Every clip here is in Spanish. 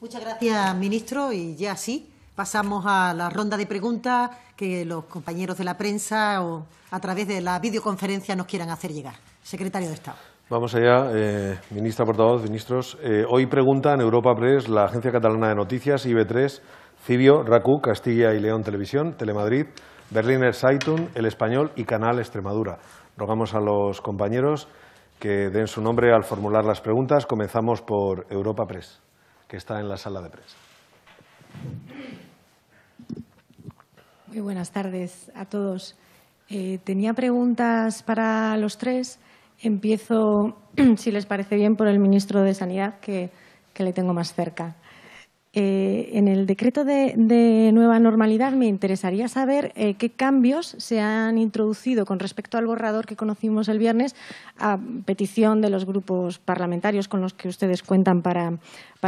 Muchas gracias, ministro. Y ya sí, pasamos a la ronda de preguntas que los compañeros de la prensa o a través de la videoconferencia nos quieran hacer llegar. Secretario de Estado. Vamos allá, eh, ministra, portavoz, ministros. Eh, hoy pregunta en Europa Press la Agencia Catalana de Noticias, IB3, Cibio, RACU, Castilla y León Televisión, Telemadrid, Berliner Zeitung, El Español y Canal Extremadura. Rogamos a los compañeros que den su nombre al formular las preguntas. Comenzamos por Europa Press que está en la sala de prensa. Muy buenas tardes a todos. Eh, tenía preguntas para los tres. Empiezo, si les parece bien, por el ministro de Sanidad, que le tengo más cerca. Eh, en el decreto de, nueva normalidad me interesaría saber eh, qué cambios se han introducido con respecto al borrador que conocimos el viernes a petición de los grupos parlamentarios con los que ustedes cuentan para,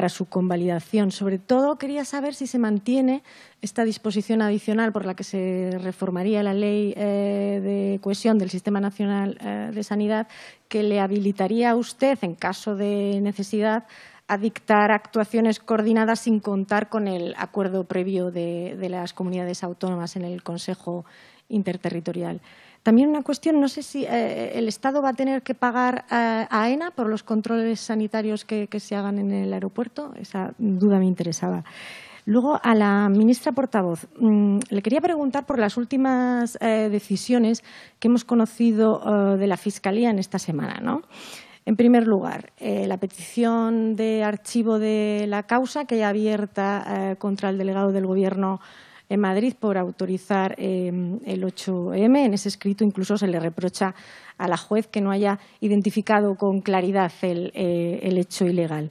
su convalidación. Sobre todo quería saber si se mantiene esta disposición adicional por la que se reformaría la ley eh, de cohesión del Sistema Nacional de Sanidad que le habilitaría a usted, en caso de necesidad, a dictar actuaciones coordinadas sin contar con el acuerdo previo de, las comunidades autónomas en el Consejo Interterritorial. También una cuestión, no sé si eh, eh, el Estado va a tener que pagar a, ENA por los controles sanitarios que, se hagan en el aeropuerto. Esa duda me interesaba. Luego, a la ministra portavoz, mm, le quería preguntar por las últimas eh, decisiones que hemos conocido de la Fiscalía en esta semana. ¿no? En primer lugar, eh, la petición de archivo de la causa que hay abierta eh, contra el delegado del Gobierno en Madrid por autorizar eh, el 8M. En ese escrito incluso se le reprocha a la juez que no haya identificado con claridad el, hecho ilegal.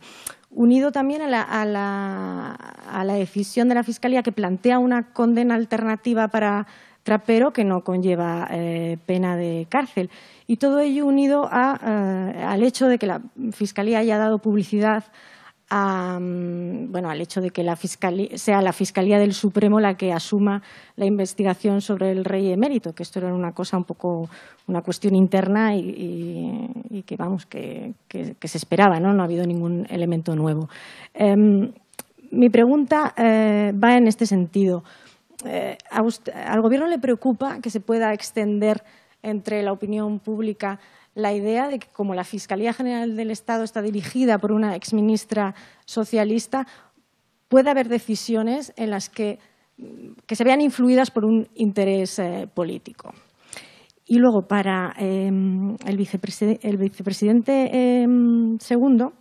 Unido también a la decisión de la Fiscalía que plantea una condena alternativa para trapero que no conlleva eh, pena de cárcel. Y todo ello unido eh, al hecho de que la Fiscalía haya dado publicidad a, mm, bueno, al hecho de que la fiscalía, sea la Fiscalía del Supremo la que asuma la investigación sobre el rey emérito, que esto era una cosa un poco, una cuestión interna y, que, vamos, que, se esperaba, ¿no? No ha habido ningún elemento nuevo. Em, mi pregunta eh, va en este sentido. Eh, al Gobierno le preocupa que se pueda extender entre la opinión pública la idea de que, como la Fiscalía General del Estado está dirigida por una exministra socialista, pueda haber decisiones en las mm, que, se vean influidas por un interés eh, político. Y luego, para em, el, el, vicepresidente em, segundo,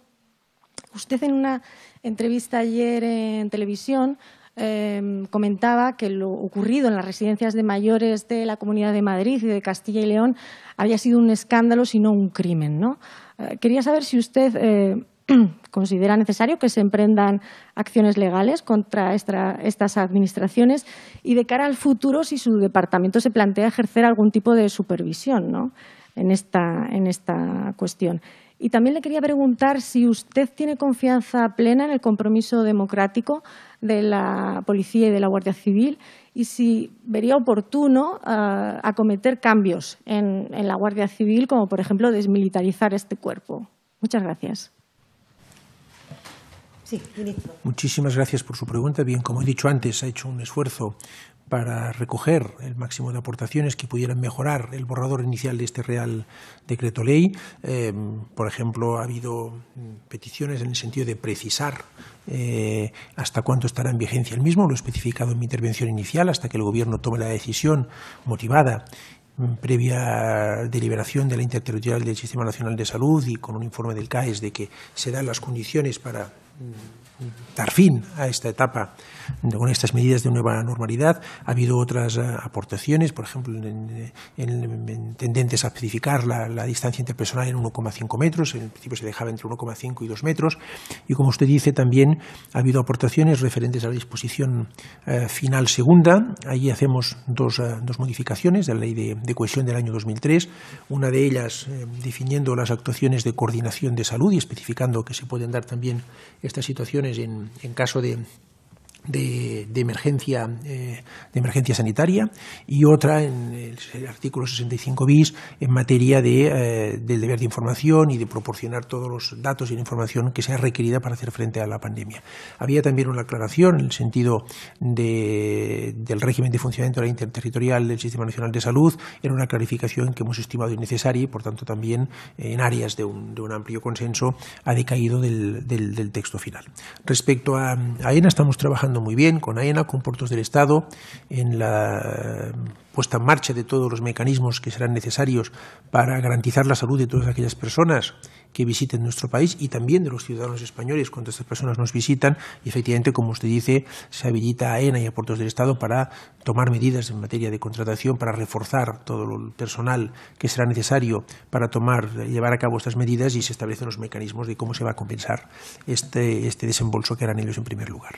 usted en una entrevista ayer en televisión Em, comentaba que lo ocurrido en las residencias de mayores de la Comunidad de Madrid y de Castilla y León había sido un escándalo, si no un crimen. Eh, quería saber si usted eh, considera necesario que se emprendan acciones legales contra estas administraciones y de cara al futuro si su departamento se plantea ejercer algún tipo de supervisión en esta cuestión. Y también le quería preguntar si usted tiene confianza plena en el compromiso democrático de la policía y de la Guardia Civil y si vería oportuno eh, acometer cambios en, la Guardia Civil, como por ejemplo desmilitarizar este cuerpo. Muchas gracias. Sí, Muchísimas gracias por su pregunta. Bien, como he dicho antes, ha hecho un esfuerzo para recoger el máximo de aportaciones que pudieran mejorar el borrador inicial de este Real Decreto Ley. Eh, por ejemplo, ha habido peticiones en el sentido de precisar eh, hasta cuánto estará en vigencia el mismo. Lo he especificado en mi intervención inicial, hasta que el Gobierno tome la decisión motivada mm, previa deliberación de la interterritorial del Sistema Nacional de Salud y con un informe del CAES de que se dan las condiciones para dar fin a esta etapa con estas medidas de nueva normalidad. Ha habido otras eh, aportaciones, por ejemplo, en, tendentes a especificar la, distancia interpersonal en 1,5 metros, en principio se dejaba entre 1,5 y 2 metros, y como usted dice, también ha habido aportaciones referentes a la disposición eh, final segunda. Allí hacemos dos, eh, dos, modificaciones de la ley de, cohesión del año 2003, una de ellas definiendo las actuaciones de coordinación de salud y especificando que se pueden dar también estas situaciones en, en caso de, de, emergencia, eh, de emergencia sanitaria y otra en el, artículo 65 bis en materia de, eh, del deber de información y de proporcionar todos los datos y la información que sea requerida para hacer frente a la pandemia. Había también una aclaración en el sentido del régimen de funcionamiento de la interterritorial del Sistema Nacional de Salud. Era una clarificación que hemos estimado innecesaria y, por tanto, también en áreas de un, amplio consenso ha decaído del, texto final. Respecto a AENA, estamos trabajando muy bien con AENA, con Puertos del Estado, en la puesta en marcha de todos los mecanismos que serán necesarios para garantizar la salud de todas aquellas personas que visiten nuestro país y también de los ciudadanos españoles cuando estas personas nos visitan. Y efectivamente, como usted dice, se habilita a AENA y a Puertos del Estado para tomar medidas en materia de contratación, para reforzar todo el personal que será necesario para llevar a cabo estas medidas y se establecen los mecanismos de cómo se va a compensar este, este desembolso que harán ellos en primer lugar.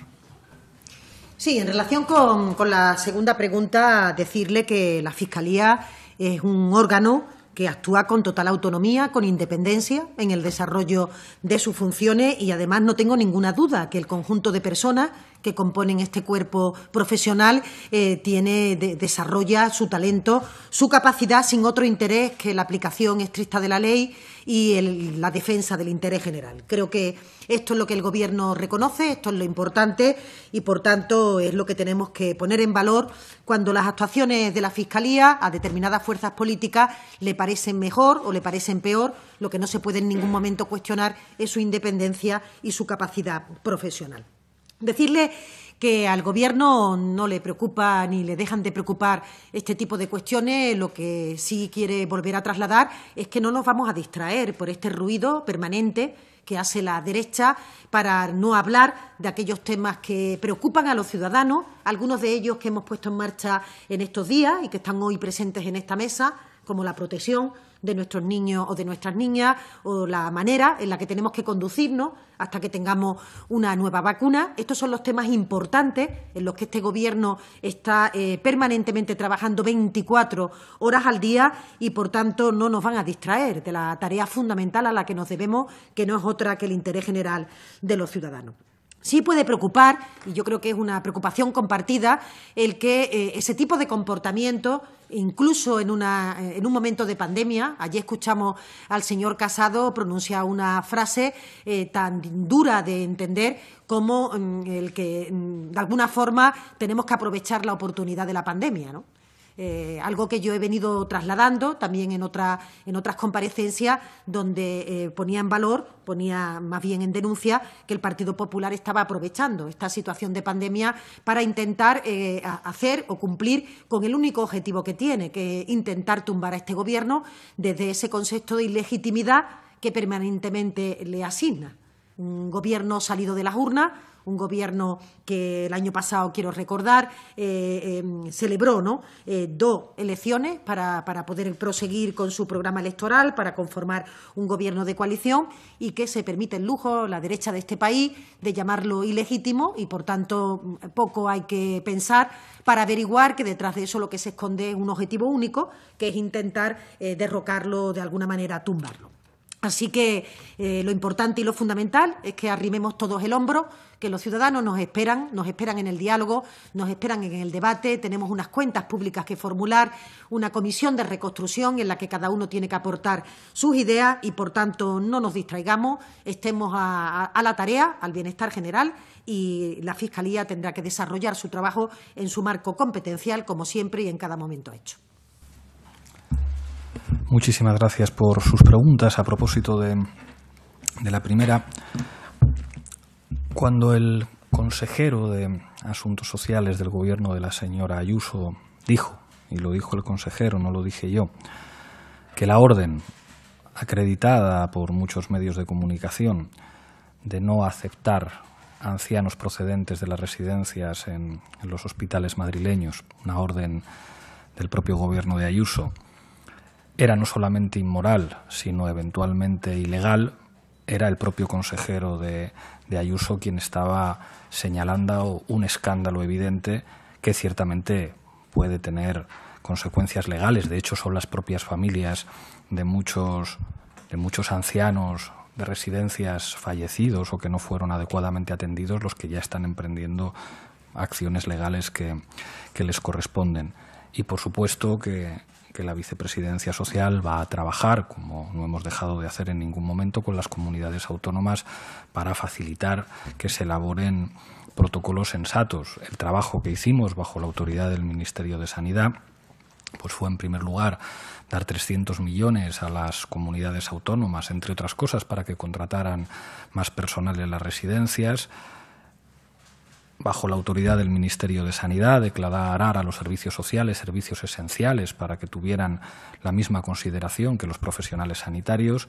Sí, en relación con, la segunda pregunta, decirle que la Fiscalía es un órgano que actúa con total autonomía, con independencia en el desarrollo de sus funciones y, además, no tengo ninguna duda que el conjunto de personas que componen este cuerpo profesional, eh, tiene, desarrolla su talento, su capacidad sin otro interés que la aplicación estricta de la ley y la defensa del interés general. Creo que esto es lo que el Gobierno reconoce, esto es lo importante y, por tanto, es lo que tenemos que poner en valor cuando las actuaciones de la Fiscalía a determinadas fuerzas políticas le parecen mejor o le parecen peor. Lo que no se puede en ningún momento cuestionar es su independencia y su capacidad profesional. Decirle que al gobierno no le preocupa ni le dejan de preocupar este tipo de cuestiones, lo que sí quiere volver a trasladar es que no nos vamos a distraer por este ruido permanente que hace la derecha para no hablar de aquellos temas que preocupan a los ciudadanos, algunos de ellos que hemos puesto en marcha en estos días y que están hoy presentes en esta mesa, como la protección de nuestros niños o de nuestras niñas o la manera en la que tenemos que conducirnos hasta que tengamos una nueva vacuna. Estos son los temas importantes en los que este Gobierno está eh, permanentemente trabajando 24 horas al día y, por tanto, no nos van a distraer de la tarea fundamental a la que nos debemos, que no es otra que el interés general de los ciudadanos. Sí puede preocupar, y yo creo que es una preocupación compartida, el que eh, ese tipo de comportamiento incluso eh, en, un momento de pandemia. Allí escuchamos al señor Casado pronunciar una frase eh, tan dura de entender como mm, el que, mm, de alguna forma, tenemos que aprovechar la oportunidad de la pandemia, ¿no? Eh, algo que yo he venido trasladando también en, otras comparecencias donde eh, ponía en valor, ponía más bien en denuncia, que el Partido Popular estaba aprovechando esta situación de pandemia para intentar eh, hacer o cumplir con el único objetivo que tiene, que es intentar tumbar a este Gobierno desde ese concepto de ilegitimidad que permanentemente le asigna un gobierno salido de las urnas, un gobierno que el año pasado, quiero recordar, eh, em, celebró ¿no? Eh, dos elecciones para, para, poder proseguir con su programa electoral, para conformar un gobierno de coalición y que se permite el lujo, la derecha de este país, de llamarlo ilegítimo y, por tanto, poco hay que pensar para averiguar que detrás de eso lo que se esconde es un objetivo único, que es intentar eh, derrocarlo de alguna manera, tumbarlo. Así que eh, lo importante y lo fundamental es que arrimemos todos el hombro, que los ciudadanos nos esperan, nos esperan en el diálogo, nos esperan en el debate, tenemos unas cuentas públicas que formular, una comisión de reconstrucción en la que cada uno tiene que aportar sus ideas y, por tanto, no nos distraigamos, estemos a la tarea, al bienestar general y la Fiscalía tendrá que desarrollar su trabajo en su marco competencial, como siempre y en cada momento hecho. Muchísimas gracias por sus preguntas a propósito de, la primera. Cuando el consejero de Asuntos Sociales del gobierno de la señora Ayuso dijo, y lo dijo el consejero, no lo dije yo, que la orden acreditada por muchos medios de comunicación de no aceptar ancianos procedentes de las residencias en, en los hospitales madrileños, una orden del propio gobierno de Ayuso, era no solamente inmoral, sino eventualmente ilegal, era el propio consejero de, Ayuso quien estaba señalando un escándalo evidente que ciertamente puede tener consecuencias legales. De hecho, son las propias familias de muchos, de muchos ancianos de residencias fallecidos o que no fueron adecuadamente atendidos los que ya están emprendiendo acciones legales que, que les corresponden. Y por supuesto que que la vicepresidencia social va a trabajar, como no hemos dejado de hacer en ningún momento, con las comunidades autónomas para facilitar que se elaboren protocolos sensatos. El trabajo que hicimos bajo la autoridad del Ministerio de Sanidad pues fue en primer lugar dar 300 millones a las comunidades autónomas, entre otras cosas, para que contrataran más personal en las residencias bajo la autoridad del Ministerio de Sanidad, declarar a los servicios sociales servicios esenciales para que tuvieran la misma consideración que los profesionales sanitarios.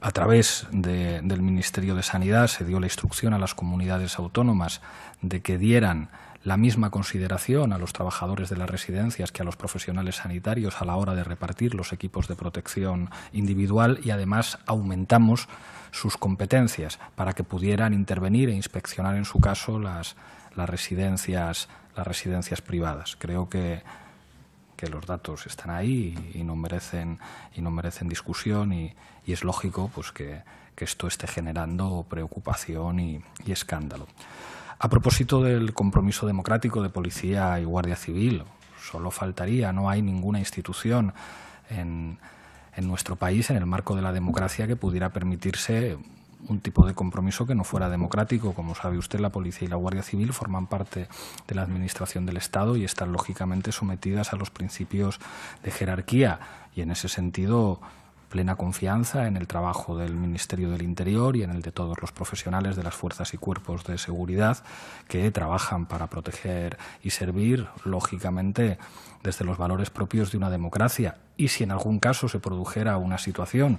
A través del Ministerio de Sanidad se dio la instrucción a las comunidades autónomas de que dieran la misma consideración a los trabajadores de las residencias que a los profesionales sanitarios a la hora de repartir los equipos de protección individual y además aumentamos sus competencias para que pudieran intervenir e inspeccionar en su caso las, las residencias, las residencias privadas. Creo que, los datos están ahí y, no, merecen, y no merecen discusión y, es lógico pues, que, esto esté generando preocupación y, y escándalo. A propósito del compromiso democrático de policía y guardia civil, solo faltaría, no hay ninguna institución en, en nuestro país en el marco de la democracia que pudiera permitirse un tipo de compromiso que no fuera democrático. Como sabe usted, la Policía y la Guardia Civil forman parte de la Administración del Estado y están lógicamente sometidas a los principios de jerarquía. Y en ese sentido, plena confianza en el trabajo del Ministerio del Interior y en el de todos los profesionales de las fuerzas y cuerpos de seguridad que trabajan para proteger y servir, lógicamente, desde los valores propios de una democracia. Y si en algún caso se produjera una situación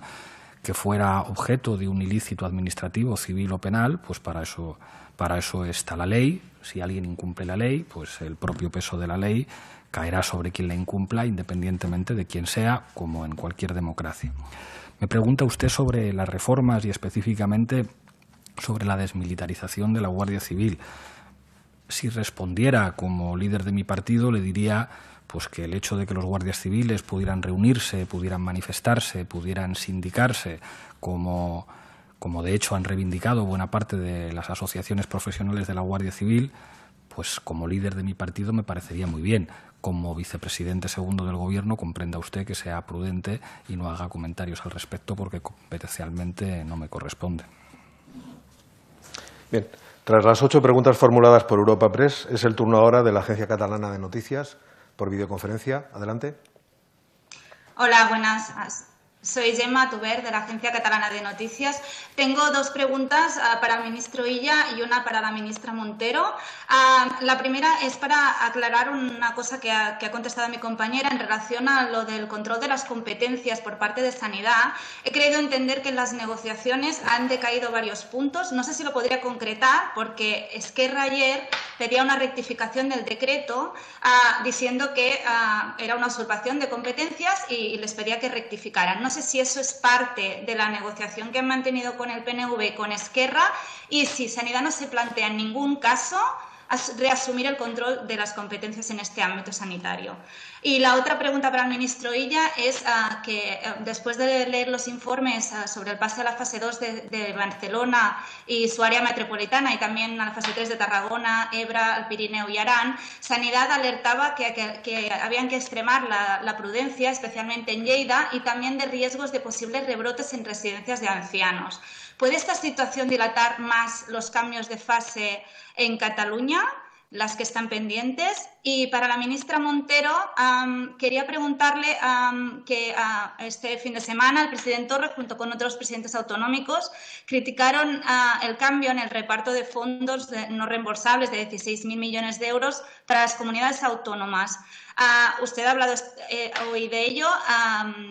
que fuera objeto de un ilícito administrativo, civil o penal, pues para eso, para eso está la ley. Si alguien incumple la ley, pues el propio peso de la ley caerá sobre quien la incumpla, independientemente de quien sea, como en cualquier democracia. Me pregunta usted sobre las reformas y específicamente sobre la desmilitarización de la Guardia Civil. Si respondiera como líder de mi partido, le diría pues que el hecho de que los guardias civiles pudieran reunirse, pudieran manifestarse, pudieran sindicarse, como, como de hecho han reivindicado buena parte de las asociaciones profesionales de la Guardia Civil, pues como líder de mi partido me parecería muy bien como vicepresidente segundo del Gobierno, comprenda usted que sea prudente y no haga comentarios al respecto porque competencialmente no me corresponde. Bien, tras las ocho preguntas formuladas por Europa Press, es el turno ahora de la Agencia Catalana de Noticias por videoconferencia. Adelante. Hola, buenas soy Gemma Tuber, de la Agencia Catalana de Noticias. Tengo dos preguntas ah, para el ministro Illa y una para la ministra Montero. Ah, la primera es para aclarar una cosa que ha, contestado mi compañera en relación a lo del control de las competencias por parte de Sanidad. He creído entender que en las negociaciones han decaído varios puntos. No sé si lo podría concretar porque Esquerra ayer pedía una rectificación del decreto ah, diciendo que era una usurpación de competencias y, les pedía que rectificaran sé si eso es parte de la negociación que han mantenido con el PNV y con Esquerra y si Sanidad no se plantea en ningún caso reasumir el control de las competencias en este ámbito sanitario. Y la otra pregunta para el ministro Illa es ah, que eh, después de leer los informes ah, sobre el pase a la fase 2 de, Barcelona y su área metropolitana y también a la fase 3 de Tarragona, Ebra, el Pirineo y Arán, Sanidad alertaba que, habían que extremar la, prudencia, especialmente en Lleida, y también de riesgos de posibles rebrotes en residencias de ancianos. ¿Puede esta situación dilatar más los cambios de fase en Cataluña? las que están pendientes. Y para la ministra Montero, quería preguntarle que este fin de semana el presidente Torres, junto con otros presidentes autonómicos, criticaron el cambio en el reparto de fondos no reembolsables de 16.000 millones de euros para las comunidades autónomas. Ah, usted ha hablado eh, hoy de ello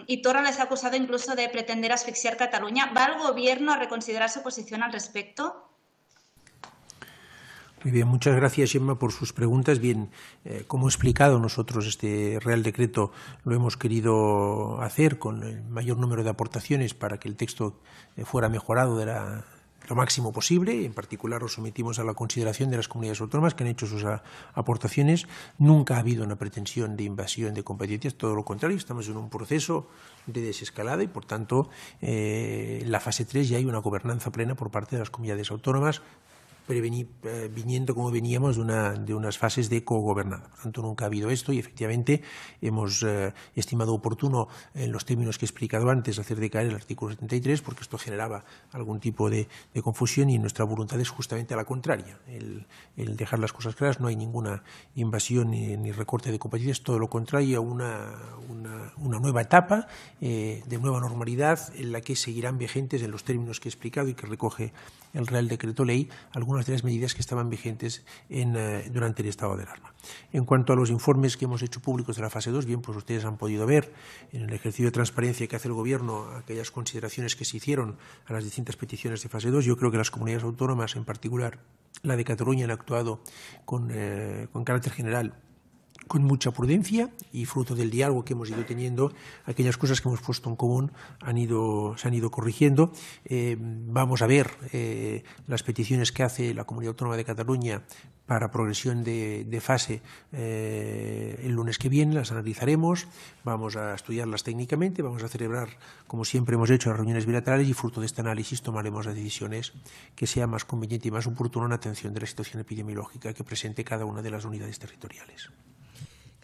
y Torra les ha acusado incluso de pretender asfixiar Cataluña. ¿Va el Gobierno a reconsiderar su posición al respecto? Muy bien, muchas gracias, Emma, por sus preguntas. Bien, eh, como he explicado, nosotros este Real Decreto lo hemos querido hacer con el mayor número de aportaciones para que el texto eh, fuera mejorado de la lo máximo posible. En particular, lo sometimos a la consideración de las comunidades autónomas que han hecho sus aportaciones. Nunca ha habido una pretensión de invasión de competencias, todo lo contrario, estamos en un proceso de desescalada y, por tanto, eh, en la fase 3 ya hay una gobernanza plena por parte de las comunidades autónomas prevenir eh, viniendo como veníamos de, unas fases de cogobernada. Por tanto, nunca ha habido esto y efectivamente hemos eh, estimado oportuno, en los términos que he explicado antes, hacer decaer el artículo 73 porque esto generaba algún tipo de, confusión y nuestra voluntad es justamente a la contraria, el, dejar las cosas claras. No hay ninguna invasión ni, recorte de competencias, todo lo contrario, una, una, una nueva etapa eh, de nueva normalidad en la que seguirán vigentes en los términos que he explicado y que recoge el Real Decreto Ley algunas de las medidas que estaban vigentes eh, durante el estado de alarma. En cuanto a los informes que hemos hecho públicos de la fase 2, bien, pues ustedes han podido ver en el ejercicio de transparencia que hace el Gobierno aquellas consideraciones que se hicieron a las distintas peticiones de fase 2. Yo creo que las comunidades autónomas, en particular la de Cataluña, han actuado con eh, carácter general con mucha prudencia y fruto del diálogo que hemos ido teniendo, aquellas cosas que hemos puesto en común se han ido corrigiendo. Eh, vamos a ver eh, las peticiones que hace la Comunidad Autónoma de Cataluña para progresión de, fase eh, el lunes que viene, las analizaremos, vamos a estudiarlas técnicamente, vamos a celebrar, como siempre hemos hecho, las reuniones bilaterales y fruto de este análisis tomaremos las decisiones que sea más conveniente y más oportuna en atención de la situación epidemiológica que presente cada una de las unidades territoriales.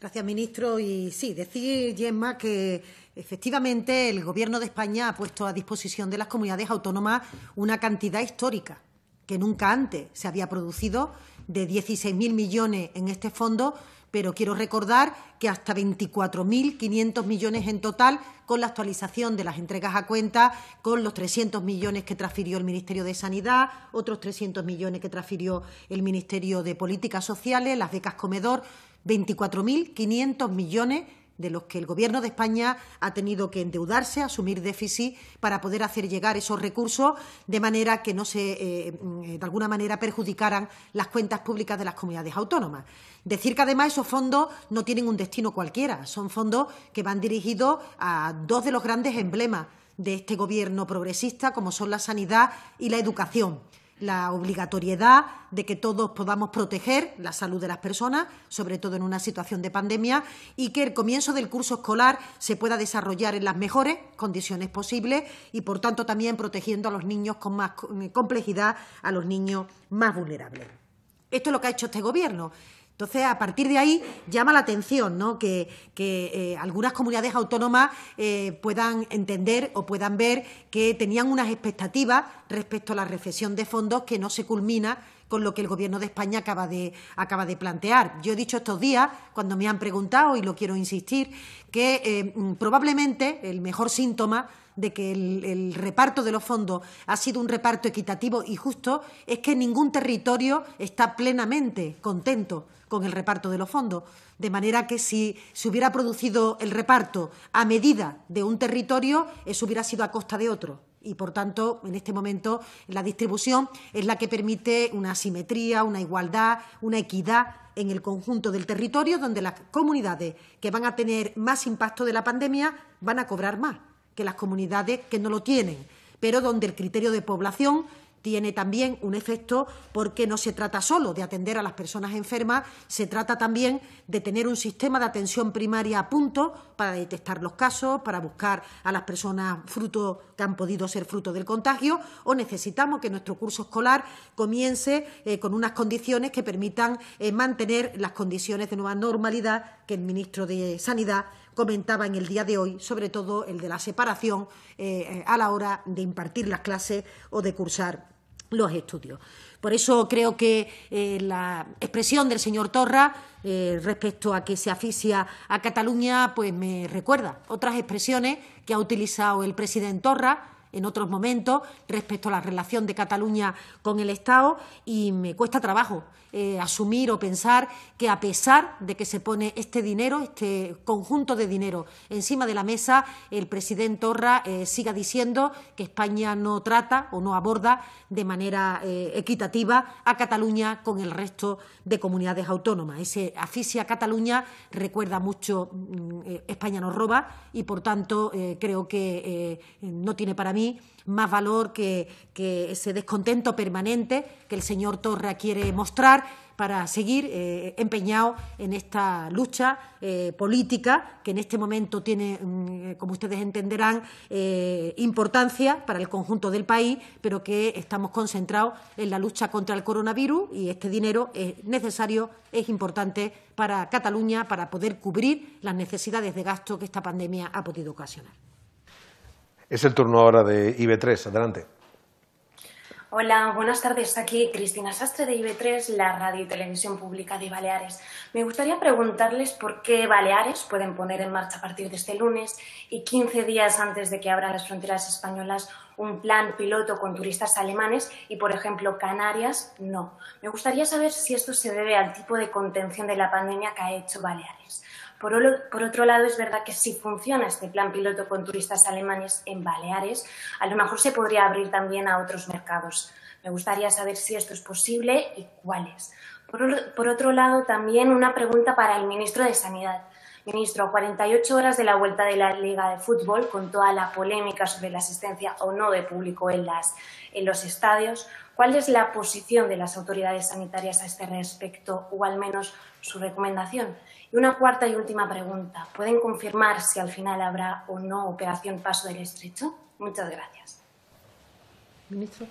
Gracias, ministro. Y sí, decir, Gemma, que efectivamente el Gobierno de España ha puesto a disposición de las comunidades autónomas una cantidad histórica que nunca antes se había producido, de 16.000 millones en este fondo, pero quiero recordar que hasta 24.500 millones en total con la actualización de las entregas a cuenta, con los 300 millones que transfirió el Ministerio de Sanidad, otros 300 millones que transfirió el Ministerio de Políticas Sociales, las becas comedor. 24.500 millones de los que el Gobierno de España ha tenido que endeudarse, asumir déficit para poder hacer llegar esos recursos de manera que no se, eh, eh, de alguna manera, perjudicaran las cuentas públicas de las comunidades autónomas. Decir que además esos fondos no tienen un destino cualquiera, son fondos que van dirigidos a dos de los grandes emblemas de este Gobierno progresista, como son la sanidad y la educación la obligatoriedad de que todos podamos proteger la salud de las personas, sobre todo en una situación de pandemia, y que el comienzo del curso escolar se pueda desarrollar en las mejores condiciones posibles y, por tanto, también protegiendo a los niños con más eh, complejidad, a los niños más vulnerables. Esto es lo que ha hecho este Gobierno entonces, a partir de ahí llama la atención que, eh, algunas comunidades autónomas eh, puedan entender o puedan ver que tenían unas expectativas respecto a la recesión de fondos que no se culmina con lo que el Gobierno de España acaba de, acaba de plantear. Yo he dicho estos días, cuando me han preguntado, y lo quiero insistir, que eh, mm, probablemente el mejor síntoma de que el, reparto de los fondos ha sido un reparto equitativo y justo es que ningún territorio está plenamente contento con el reparto de los fondos. De manera que si se hubiera producido el reparto a medida de un territorio, eso hubiera sido a costa de otro y por tanto en este momento la distribución es la que permite una simetría, una igualdad, una equidad en el conjunto del territorio donde las comunidades que van a tener más impacto de la pandemia van a cobrar más que las comunidades que no lo tienen, pero donde el criterio de población tiene también un efecto porque no se trata solo de atender a las personas enfermas, se trata también de tener un sistema de atención primaria a punto para detectar los casos, para buscar a las personas fruto que han podido ser fruto del contagio o necesitamos que nuestro curso escolar comience eh, con unas condiciones que permitan eh, mantener las condiciones de nueva normalidad que el ministro de Sanidad comentaba en el día de hoy, sobre todo el de la separación eh, eh, a la hora de impartir las clases o de cursar los estudios. Por eso creo que eh, la expresión del señor Torra respecto a que se asfixia a Cataluña, pues me recuerda otras expresiones que ha utilizado el presidente Torra en otros momentos respecto a la relación de Cataluña con el Estado y me cuesta trabajo eh, asumir o pensar que a pesar de que se pone este dinero, este conjunto de dinero encima de la mesa, el presidente Orra eh, siga diciendo que España no trata o no aborda de manera eh, equitativa a Cataluña con el resto de comunidades autónomas. Ese asfixia a Cataluña recuerda mucho mm, España nos roba y, por tanto, creo que no tiene para mí más valor que, ese descontento permanente que el señor Torra quiere mostrar para seguir eh, empeñado en esta lucha eh, política que en este momento tiene, mm, eh, como ustedes entenderán, importancia para el conjunto del país, pero que estamos concentrados en la lucha contra el coronavirus y este dinero es necesario, es importante para Cataluña para poder cubrir las necesidades de gasto que esta pandemia ha podido ocasionar. Es el turno ahora de IB3. Adelante. Hola, buenas tardes. Aquí Cristina Sastre de IB3, la radio y televisión pública de Baleares. Me gustaría preguntarles por qué Baleares pueden poner en marcha a partir de este lunes y 15 días antes de que abran las fronteras españolas un plan piloto con turistas alemanes y, por ejemplo, Canarias no. Me gustaría saber si esto se debe al tipo de contención de la pandemia que ha hecho Baleares. Por, otro lado, es verdad que si funciona este plan piloto con turistas alemanes en Baleares, a lo mejor se podría abrir también a otros mercados. Me gustaría saber si esto es posible y cuáles. Por, por otro lado, también una pregunta para el ministro de Sanidad. Ministro, a 48 horas de la vuelta de la Liga de Fútbol, con toda la polémica sobre la asistencia o no de público en los estadios, ¿cuál es la posición de las autoridades sanitarias a este respecto o al menos su recomendación? Y una cuarta y última pregunta. ¿Pueden confirmar si al final habrá o no operación paso del estrecho? Muchas gracias. Ministro.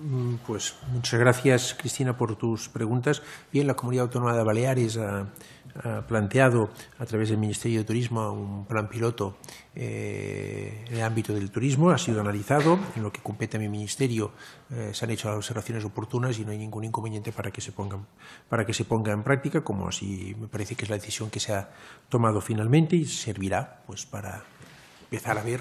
Mm, pues muchas gracias, Cristina, por tus preguntas. Bien, la Comunidad Autónoma de Baleares ha, planteado a través del Ministerio de Turismo un plan piloto eh, en el ámbito del turismo. Ha sido analizado. En lo que compete a mi ministerio eh, se han hecho las observaciones oportunas y no hay ningún inconveniente para que, se para que se ponga en práctica, como así me parece que es la decisión que se ha tomado finalmente y servirá pues, para empezar a ver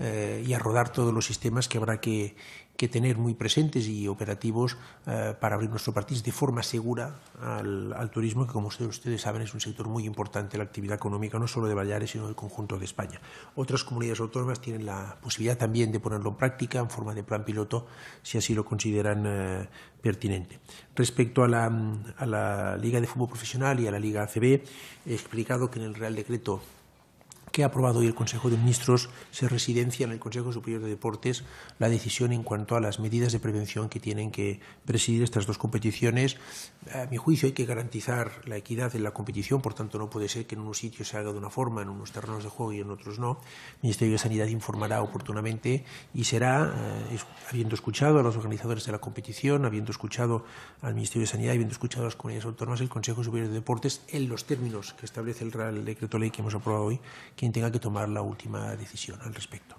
eh, y a rodar todos los sistemas que habrá que que tener muy presentes y operativos eh, para abrir nuestro partido de forma segura al, turismo, que como ustedes, saben es un sector muy importante la actividad económica, no solo de Baleares, sino del conjunto de España. Otras comunidades autónomas tienen la posibilidad también de ponerlo en práctica en forma de plan piloto, si así lo consideran eh, pertinente. Respecto a la, a la Liga de Fútbol Profesional y a la Liga ACB, he explicado que en el Real Decreto que ha aprobado hoy el Consejo de Ministros se residencia en el Consejo Superior de Deportes la decisión en cuanto a las medidas de prevención que tienen que presidir estas dos competiciones. A mi juicio hay que garantizar la equidad en la competición, por tanto no puede ser que en unos sitios se haga de una forma, en unos terrenos de juego y en otros no. El Ministerio de Sanidad informará oportunamente y será, eh, habiendo escuchado a los organizadores de la competición, habiendo escuchado al Ministerio de Sanidad, habiendo escuchado a las comunidades autónomas, el Consejo Superior de Deportes, en los términos que establece el Real Decreto Ley que hemos aprobado hoy, quien tenga que tomar la última decisión al respecto.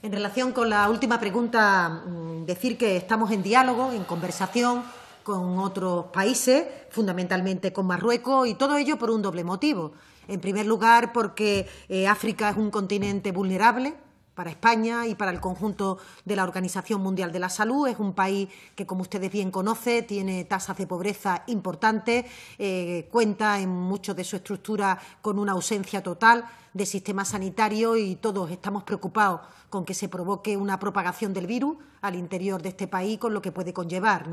En relación con la última pregunta, mm, decir que estamos en diálogo, en conversación con otros países, fundamentalmente con Marruecos, y todo ello por un doble motivo. En primer lugar, porque eh, África es un continente vulnerable, para España y para el conjunto de la Organización Mundial de la Salud. Es un país que, como ustedes bien conocen, tiene tasas de pobreza importantes, eh, cuenta en muchos de su estructura con una ausencia total de sistema sanitario y todos estamos preocupados con que se provoque una propagación del virus al interior de este país con lo que puede conllevar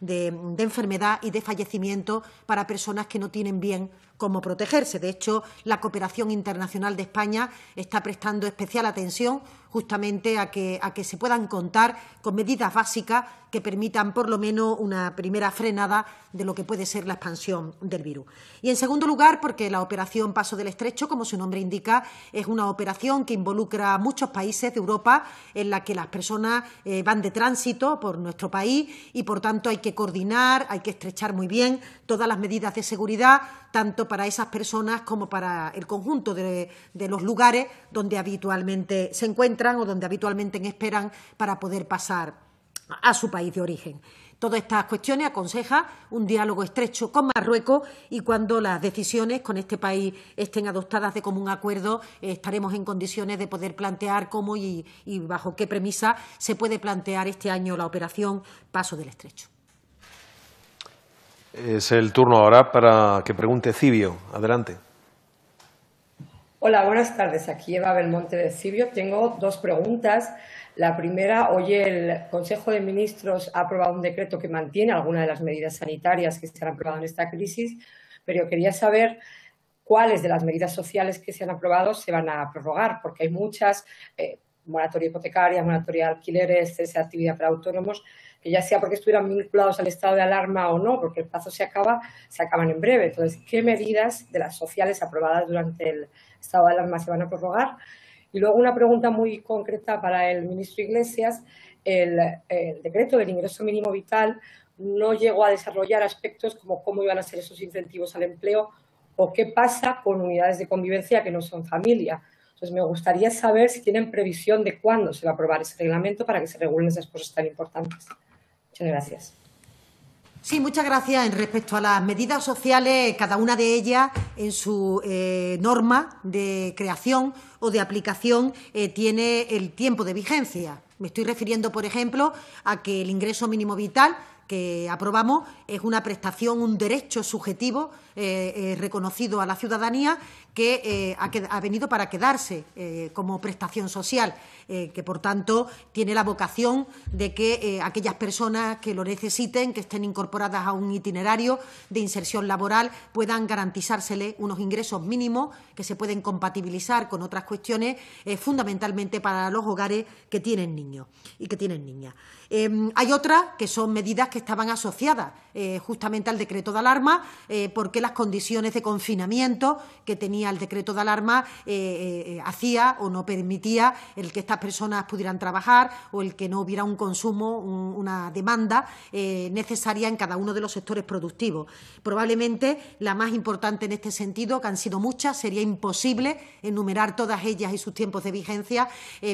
de, de enfermedad y de fallecimiento para personas que no tienen bien cómo protegerse. De hecho, la cooperación internacional de España está prestando especial atención justamente a que, a que se puedan contar con medidas básicas que permitan por lo menos una primera frenada de lo que puede ser la expansión del virus. Y en segundo lugar, porque la operación Paso del Estrecho, como su nombre indica, es una operación que involucra a muchos países de Europa en la que las personas eh, van de tránsito por nuestro país y, por tanto, hay que coordinar, hay que estrechar muy bien todas las medidas de seguridad, tanto para esas personas como para el conjunto de, los lugares donde habitualmente se encuentran o donde habitualmente esperan para poder pasar a su país de origen. Todas estas cuestiones aconseja un diálogo estrecho con Marruecos y cuando las decisiones con este país estén adoptadas de común acuerdo, eh, estaremos en condiciones de poder plantear cómo y bajo qué premisa se puede plantear este año la operación Paso del Estrecho. Es el turno ahora para que pregunte Cibio. Adelante. Hola, buenas tardes. Aquí Eva Belmonte de Cibio. Tengo dos preguntas. La primera, hoy el Consejo de Ministros ha aprobado un decreto que mantiene algunas de las medidas sanitarias que se han aprobado en esta crisis, pero yo quería saber cuáles de las medidas sociales que se han aprobado se van a prorrogar, porque hay muchas, eh, moratoria hipotecaria, moratoria de alquileres, cese de actividad para autónomos, que ya sea porque estuvieran vinculados al estado de alarma o no, porque el plazo se acaba, se acaban en breve. Entonces, ¿qué medidas de las sociales aprobadas durante el estado de alarma se van a prorrogar? Y luego una pregunta muy concreta para el ministro Iglesias. El, decreto del ingreso mínimo vital no llegó a desarrollar aspectos como cómo iban a ser esos incentivos al empleo o qué pasa con unidades de convivencia que no son familia. Entonces, me gustaría saber si tienen previsión de cuándo se va a aprobar ese reglamento para que se regulen esas cosas tan importantes. Muchas gracias. Sí, muchas gracias. En respecto a las medidas sociales, cada una de ellas en su eh, norma de creación o de aplicación eh, tiene el tiempo de vigencia. Me estoy refiriendo, por ejemplo, a que el ingreso mínimo vital que aprobamos es una prestación, un derecho subjetivo eh, eh, reconocido a la ciudadanía que eh, ha, venido para quedarse como prestación social, que por tanto tiene la vocación de que aquellas personas que lo necesiten, que estén incorporadas a un itinerario de inserción laboral, puedan garantizársele unos ingresos mínimos que se pueden compatibilizar con otras cuestiones, fundamentalmente para los hogares que tienen niños y que tienen niñas. Em, hay otras que son medidas que estaban asociadas justamente al decreto de alarma, porque las condiciones de confinamiento que tenía el decreto de alarma eh, eh, eh, hacía o no permitía el que estas personas pudieran trabajar o el que no hubiera un consumo, una demanda necesaria en cada uno de los sectores productivos. Probablemente la más importante en este sentido, que han sido muchas, sería imposible enumerar todas ellas y sus tiempos de vigencia,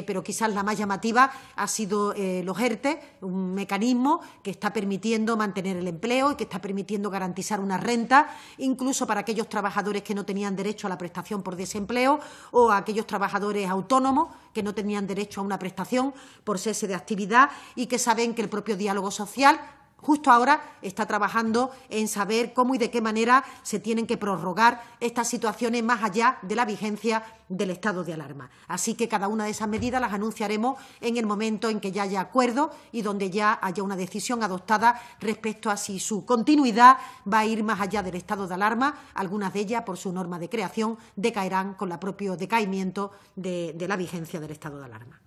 pero quizás la más llamativa ha sido los ERTE, e, un mecanismo que está permitiendo mantener el empleo y que está permitiendo garantizar una renta incluso para aquellos trabajadores que no tenían derecho a la prestación por desempleo o aquellos trabajadores autónomos que no tenían derecho a una prestación por cese de actividad y que saben que el propio diálogo social Justo ahora está trabajando en saber cómo y de qué manera se tienen que prorrogar estas situaciones más allá de la vigencia del estado de alarma. Así que cada una de esas medidas las anunciaremos en el momento en que ya haya acuerdo y donde ya haya una decisión adoptada respecto a si su continuidad va a ir más allá del estado de alarma. Algunas de ellas, por su norma de creación, decaerán con el propio decaimiento de, la vigencia del estado de alarma.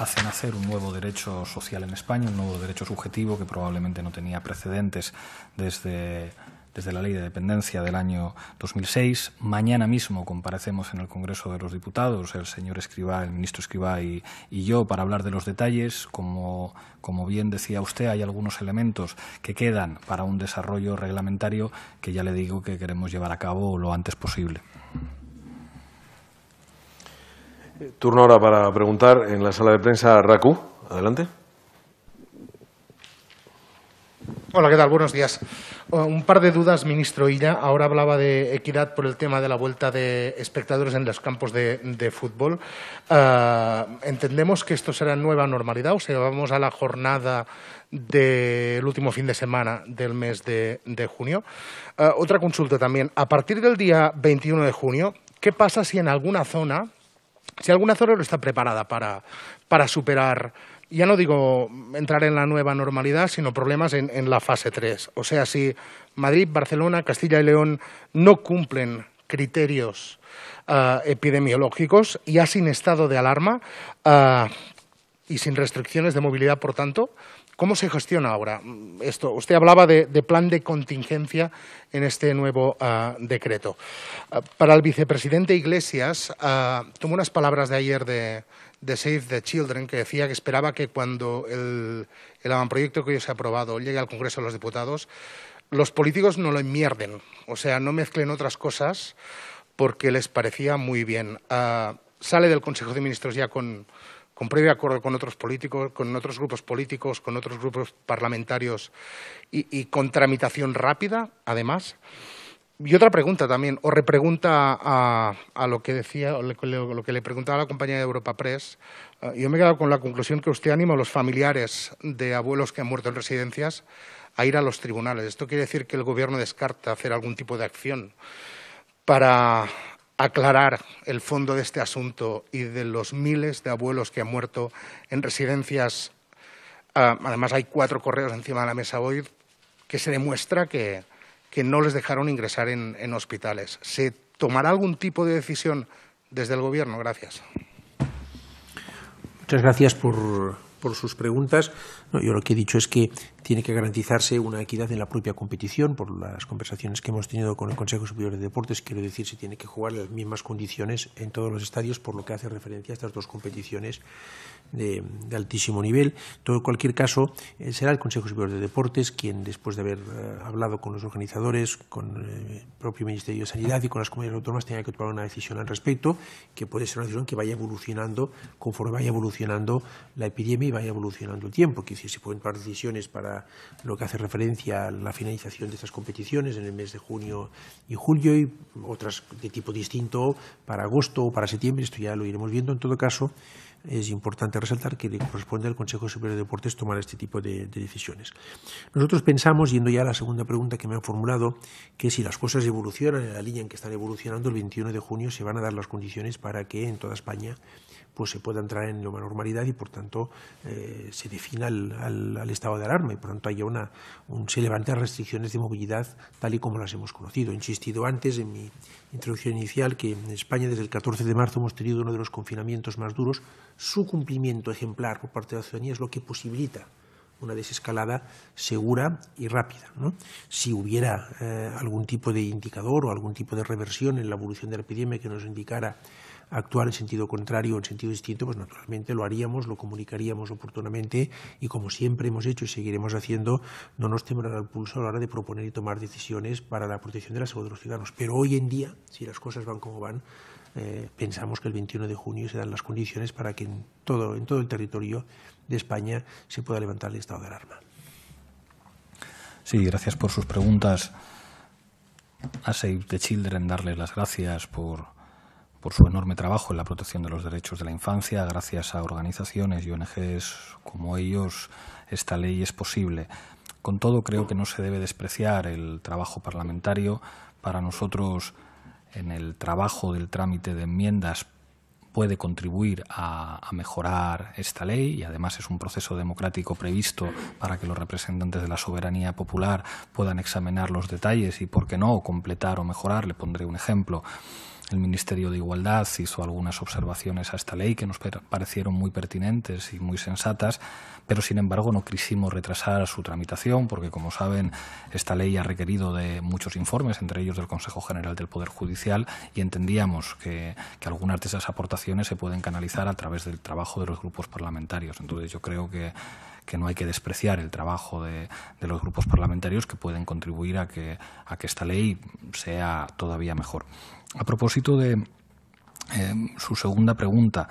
Hacen nacer un nuevo derecho social en España, un nuevo derecho subjetivo que probablemente no tenía precedentes desde desde la Ley de Dependencia del año 2006. Mañana mismo comparecemos en el Congreso de los Diputados, el señor Escribá, el ministro Escribá y, yo, para hablar de los detalles. Como, como bien decía usted, hay algunos elementos que quedan para un desarrollo reglamentario que ya le digo que queremos llevar a cabo lo antes posible. Turno ahora para preguntar en la sala de prensa Racu. Adelante. Hola, ¿qué tal? Buenos días. Eh, un par de dudas, ministro Illa. Ahora hablaba de equidad por el tema de la vuelta de espectadores en los campos de, fútbol. Eh, ¿Entendemos que esto será nueva normalidad o sea, vamos a la jornada del último fin de semana del mes de, junio? Eh, otra consulta también. A partir del día 21 de junio, ¿qué pasa si en alguna zona si alguna zona no está preparada para, superar, ya no digo entrar en la nueva normalidad, sino problemas en, en la fase 3. O sea, si Madrid, Barcelona, Castilla y León no cumplen criterios eh, epidemiológicos y ya sin estado de alarma eh, y sin restricciones de movilidad, por tanto, ¿Cómo se gestiona ahora mm, esto? Usted hablaba de, plan de contingencia en este nuevo ah, decreto. Ah, para el vicepresidente Iglesias, uh, tomó unas palabras de ayer de, Save the Children, que decía que esperaba que cuando el, el que hoy se ha aprobado llegue al Congreso de los Diputados, los políticos no lo enmierden, o sea, no mezclen otras cosas porque les parecía muy bien. sale del Consejo de Ministros ya con, con previo acuerdo con otros políticos, con otros grupos políticos, con otros grupos parlamentarios y, con tramitación rápida, además. Y otra pregunta también, o repregunta a, lo que decía, lo que le preguntaba la compañía de Europa Press. Eh, yo me he quedado con la conclusión que usted anima a los familiares de abuelos que han muerto en residencias a ir a los tribunales. Esto quiere decir que el Gobierno descarta hacer algún tipo de acción para aclarar el fondo de este asunto y de los miles de abuelos que han muerto en residencias. Ah, además, hay cuatro correos encima de la mesa hoy que se demuestra que, que no les dejaron ingresar en, hospitales. ¿Se tomará algún tipo de decisión desde el Gobierno? Gracias. Muchas gracias por, sus preguntas. yo lo que he dicho es que tiene que garantizarse una equidad en la propia competición. Por las conversaciones que hemos tenido con el Consejo Superior de Deportes, quiero decir, se tiene que jugar las mismas condiciones en todos los estadios, por lo que hace referencia a estas dos competiciones de, altísimo nivel. Todo, en cualquier caso, eh, será el Consejo Superior de Deportes quien, después de haber eh, hablado con los organizadores, con el eh, propio Ministerio de Sanidad y con las comunidades autónomas, tenga que tomar una decisión al respecto, que puede ser una decisión que vaya evolucionando conforme vaya evolucionando la epidemia y vaya evolucionando el tiempo. Que si se pueden tomar decisiones para lo que hace referencia a la finalización de estas competiciones en el mes de junio y julio y otras de tipo distinto para agosto o para septiembre. Esto ya lo iremos viendo. En todo caso, es importante resaltar que le corresponde al Consejo Superior de Deportes tomar este tipo de, de, decisiones. Nosotros pensamos, yendo ya a la segunda pregunta que me han formulado, que si las cosas evolucionan en la línea en que están evolucionando, el 21 de junio se van a dar las condiciones para que en toda España pues se pueda entrar en la normalidad y por tanto eh, se defina al, estado de alarma y por tanto haya una, se levantan restricciones de movilidad tal y como las hemos conocido. He insistido antes en mi introducción inicial que en España desde el 14 de marzo hemos tenido uno de los confinamientos más duros. Su cumplimiento ejemplar por parte de la ciudadanía es lo que posibilita una desescalada segura y rápida. Si hubiera eh, algún tipo de indicador o algún tipo de reversión en la evolución de la epidemia que nos indicara actuar en sentido contrario o en sentido distinto, pues naturalmente lo haríamos, lo comunicaríamos oportunamente y como siempre hemos hecho y seguiremos haciendo, no nos temblará el pulso a la hora de proponer y tomar decisiones para la protección de la salud de los ciudadanos. Pero hoy en día, si las cosas van como van, eh, pensamos que el 21 de junio se dan las condiciones para que en todo, en todo el territorio de España se pueda levantar el estado de alarma. Sí, gracias por sus preguntas. A Save the Children darles las gracias por por su enorme trabajo en la protección de los derechos de la infancia. Gracias a organizaciones y ONGs como ellos, esta ley es posible. Con todo, creo que no se debe despreciar el trabajo parlamentario. Para nosotros, en el trabajo del trámite de enmiendas, puede contribuir a, mejorar esta ley y además es un proceso democrático previsto para que los representantes de la soberanía popular puedan examinar los detalles y, por qué no, completar o mejorar. Le pondré un ejemplo. El Ministerio de Igualdad hizo algunas observaciones a esta ley que nos parecieron muy pertinentes y muy sensatas, pero sin embargo no quisimos retrasar su tramitación porque, como saben, esta ley ha requerido de muchos informes, entre ellos del Consejo General del Poder Judicial, y entendíamos que, algunas de esas aportaciones se pueden canalizar a través del trabajo de los grupos parlamentarios. Entonces yo creo que que no hay que despreciar el trabajo de, los grupos parlamentarios que pueden contribuir a que, esta ley sea todavía mejor. A propósito de eh, su segunda pregunta,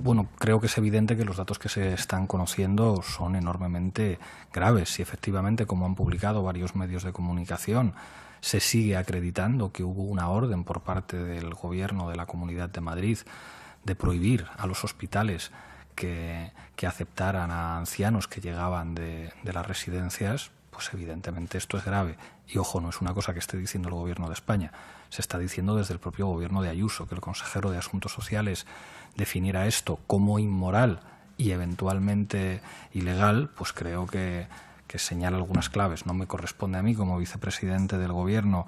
bueno, creo que es evidente que los datos que se están conociendo son enormemente graves. Y efectivamente, como han publicado varios medios de comunicación, se sigue acreditando que hubo una orden por parte del Gobierno de la Comunidad de Madrid de prohibir a los hospitales que, aceptaran a ancianos que llegaban de, de las residencias, pues evidentemente esto es grave. Y ojo, no es una cosa que esté diciendo el gobierno de España, se está diciendo desde el propio gobierno de Ayuso, que el consejero de Asuntos Sociales definiera esto como inmoral y eventualmente ilegal, pues creo que que señala algunas claves. No me corresponde a mí, como vicepresidente del Gobierno,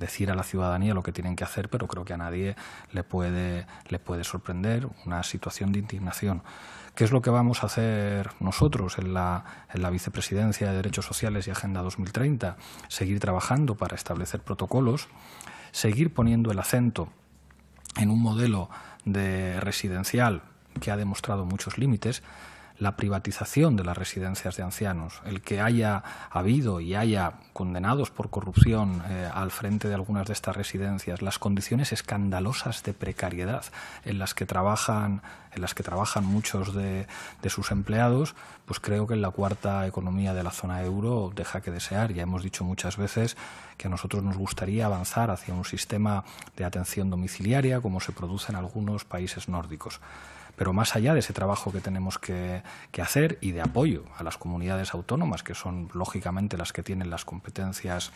decir a la ciudadanía lo que tienen que hacer, pero creo que a nadie le puede, le puede sorprender una situación de indignación. ¿Qué es lo que vamos a hacer nosotros en la, en la Vicepresidencia de Derechos Sociales y Agenda 2030? Seguir trabajando para establecer protocolos, seguir poniendo el acento en un modelo de residencial que ha demostrado muchos límites, la privatización de las residencias de ancianos, el que haya habido y haya condenados por corrupción eh, al frente de algunas de estas residencias, las condiciones escandalosas de precariedad en las que trabajan, en las que trabajan muchos de, de sus empleados, pues creo que en la cuarta economía de la zona euro deja que desear. Ya hemos dicho muchas veces que a nosotros nos gustaría avanzar hacia un sistema de atención domiciliaria como se produce en algunos países nórdicos. Pero más allá de ese trabajo que tenemos que, hacer y de apoyo a las comunidades autónomas, que son lógicamente las que tienen las competencias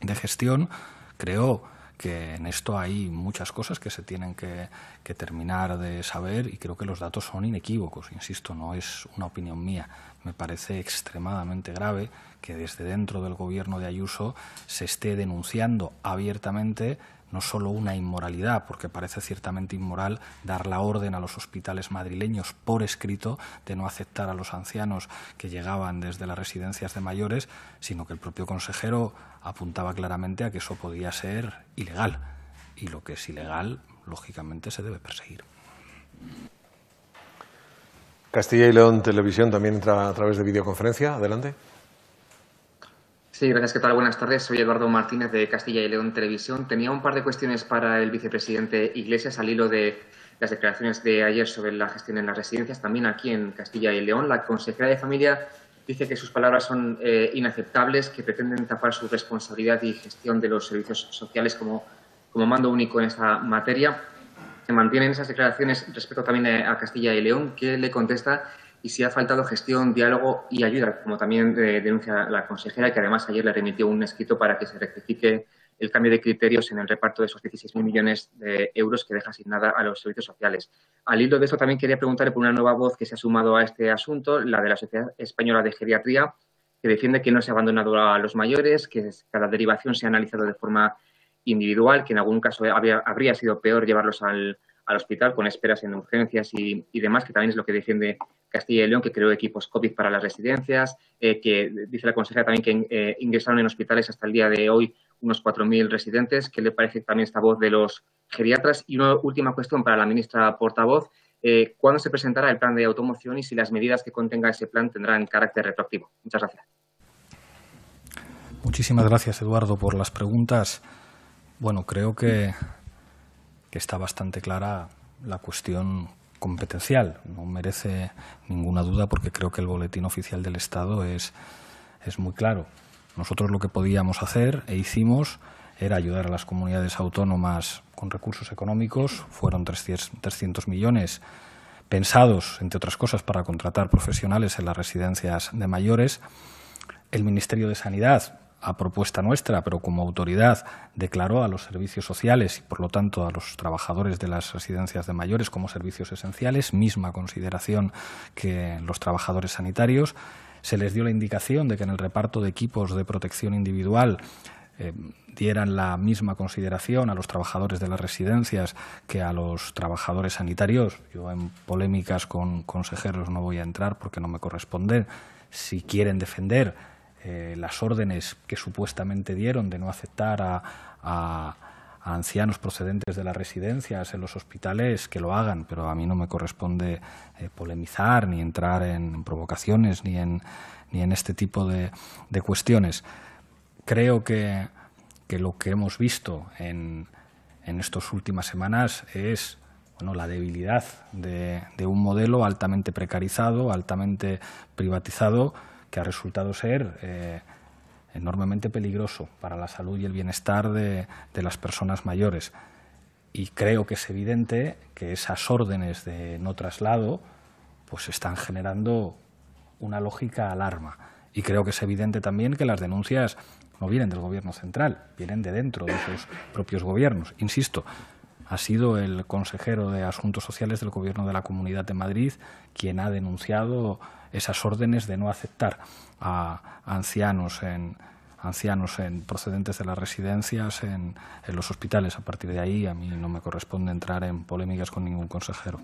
de gestión, creo que en esto hay muchas cosas que se tienen que, terminar de saber y creo que los datos son inequívocos, insisto, no es una opinión mía. Me parece extremadamente grave que desde dentro del gobierno de Ayuso se esté denunciando abiertamente no solo una inmoralidad, porque parece ciertamente inmoral dar la orden a los hospitales madrileños por escrito de no aceptar a los ancianos que llegaban desde las residencias de mayores, sino que el propio consejero apuntaba claramente a que eso podía ser ilegal. Y lo que es ilegal, lógicamente, se debe perseguir. Castilla y León Televisión también entra a través de videoconferencia. Adelante. Sí, gracias. ¿Qué tal? Buenas tardes. Soy Eduardo Martínez de Castilla y León Televisión. Tenía un par de cuestiones para el vicepresidente Iglesias al hilo de las declaraciones de ayer sobre la gestión en las residencias, también aquí en Castilla y León. La consejera de Familia dice que sus palabras son eh, inaceptables, que pretenden tapar su responsabilidad y gestión de los servicios sociales como, como mando único en esta materia. Se mantienen esas declaraciones respecto también a, eh, a Castilla y León. ¿Qué le contesta y si ha faltado gestión, diálogo y ayuda, como también eh, denuncia la consejera, que además ayer le remitió un escrito para que se rectifique el cambio de criterios en el reparto de esos 16.000 millones de euros que deja asignada a los servicios sociales. Al hilo de esto, también quería preguntarle por una nueva voz que se ha sumado a este asunto, la de la Sociedad Española de Geriatría, que defiende que no se ha abandonado a los mayores, que cada derivación se ha analizado de forma individual, que en algún caso habría sido peor llevarlos al, al hospital con esperas en urgencias y, demás, que también es lo que defiende Castilla y León, que creó equipos COVID para las residencias, eh, que dice la consejera también que eh, ingresaron en hospitales hasta el día de hoy unos 4.000 residentes, ¿Qué le parece también esta voz de los geriatras. Y una última cuestión para la ministra portavoz, eh, ¿cuándo se presentará el plan de automoción y si las medidas que contenga ese plan tendrán carácter retroactivo? Muchas gracias. Muchísimas gracias, Eduardo, por las preguntas. Bueno, creo que que está bastante clara la cuestión competencial. No merece ninguna duda porque creo que el boletín oficial del Estado es, es muy claro. Nosotros lo que podíamos hacer e hicimos era ayudar a las comunidades autónomas con recursos económicos. Fueron 300 millones pensados, entre otras cosas, para contratar profesionales en las residencias de mayores. El Ministerio de Sanidad a propuesta nuestra, pero como autoridad, declaró a los servicios sociales y, por lo tanto, a los trabajadores de las residencias de mayores como servicios esenciales, misma consideración que los trabajadores sanitarios. Se les dio la indicación de que en el reparto de equipos de protección individual eh, dieran la misma consideración a los trabajadores de las residencias que a los trabajadores sanitarios. Yo en polémicas con consejeros no voy a entrar porque no me corresponde. Si quieren defender eh, las órdenes que supuestamente dieron de no aceptar a, ancianos procedentes de las residencias en los hospitales, que lo hagan, pero a mí no me corresponde eh, polemizar ni entrar en provocaciones ni en, ni en este tipo de, cuestiones. Creo que, lo que hemos visto en, en estas últimas semanas es bueno, la debilidad de, un modelo altamente precarizado, altamente privatizado, que ha resultado ser eh, enormemente peligroso para la salud y el bienestar de, las personas mayores. Y creo que es evidente que esas órdenes de no traslado pues están generando una lógica alarma. Y creo que es evidente también que las denuncias no vienen del gobierno central, vienen de dentro de sus propios gobiernos. Insisto, ha sido el consejero de Asuntos Sociales del Gobierno de la Comunidad de Madrid quien ha denunciado esas órdenes de no aceptar a ancianos en ancianos en, procedentes de las residencias en, los hospitales. A partir de ahí, a mí no me corresponde entrar en polémicas con ningún consejero.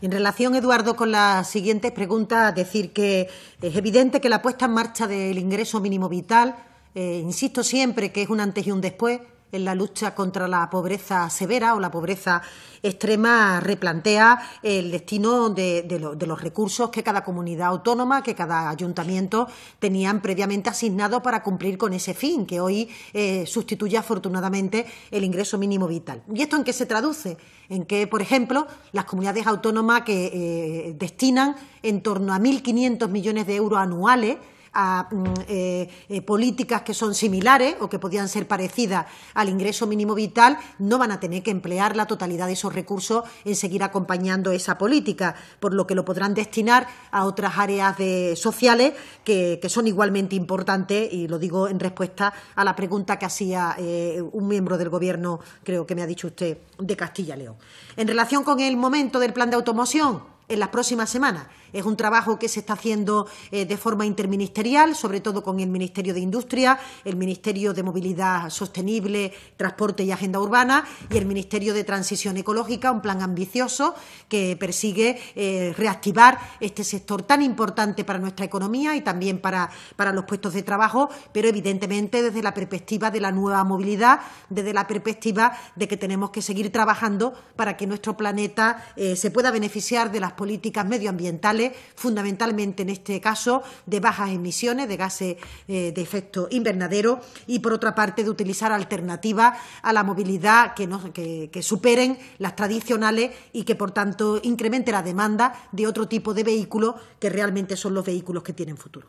En relación, Eduardo, con la siguiente pregunta, decir que es evidente que la puesta en marcha del ingreso mínimo vital, eh, insisto siempre que es un antes y un después, en la lucha contra la pobreza severa o la pobreza extrema replantea el destino de, los recursos que cada comunidad autónoma, que cada ayuntamiento tenían previamente asignado para cumplir con ese fin, que hoy eh, sustituye afortunadamente el ingreso mínimo vital. ¿Y esto en qué se traduce? En que, por ejemplo, las comunidades autónomas que eh, destinan en torno a 1.500 millones de euros anuales a mm, eh, eh, políticas que son similares o que podían ser parecidas al ingreso mínimo vital, no van a tener que emplear la totalidad de esos recursos en seguir acompañando esa política, por lo que lo podrán destinar a otras áreas sociales que, son igualmente importantes, y lo digo en respuesta a la pregunta que hacía eh, un miembro del Gobierno, creo que me ha dicho usted, de Castilla y León. En relación con el momento del plan de automoción, en las próximas semanas es un trabajo que se está haciendo eh, de forma interministerial, sobre todo con el Ministerio de Industria, el Ministerio de Movilidad Sostenible, Transporte y Agenda Urbana y el Ministerio de Transición Ecológica, un plan ambicioso que persigue eh, reactivar este sector tan importante para nuestra economía y también para, para los puestos de trabajo, pero evidentemente desde la perspectiva de la nueva movilidad, desde la perspectiva de que tenemos que seguir trabajando para que nuestro planeta eh, se pueda beneficiar de las políticas medioambientales fundamentalmente en este caso de bajas emisiones de gases eh, de efecto invernadero y, por otra parte, de utilizar alternativas a la movilidad que, no, que, superen las tradicionales y que, por tanto, incremente la demanda de otro tipo de vehículos que realmente son los vehículos que tienen futuro.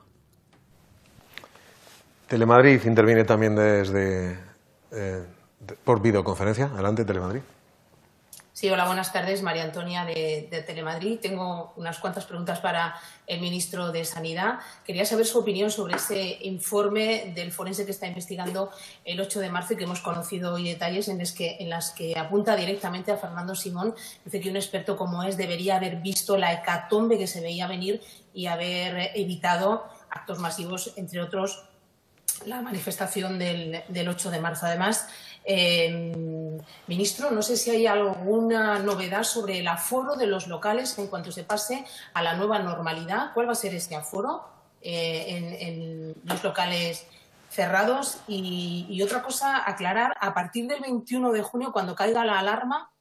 Telemadrid interviene también desde eh, por videoconferencia. Adelante, Telemadrid. Sí, hola, buenas tardes. María Antonia de, Telemadrid. Tengo unas cuantas preguntas para el ministro de Sanidad. Quería saber su opinión sobre ese informe del forense que está investigando el 8 de marzo y que hemos conocido hoy detalles en, que, las que apunta directamente a Fernando Simón. Dice que un experto como es debería haber visto la hecatombe que se veía venir y haber evitado actos masivos, entre otros la manifestación del, del 8 de marzo. Además, Em, ministro, no sé si hay alguna novedad sobre el aforo de los locales en cuanto se pase a la nueva normalidad. ¿Cuál va a ser este aforo eh, en, los locales cerrados? Y, y otra cosa, aclarar, a partir del 21 de junio, cuando caiga la alarma,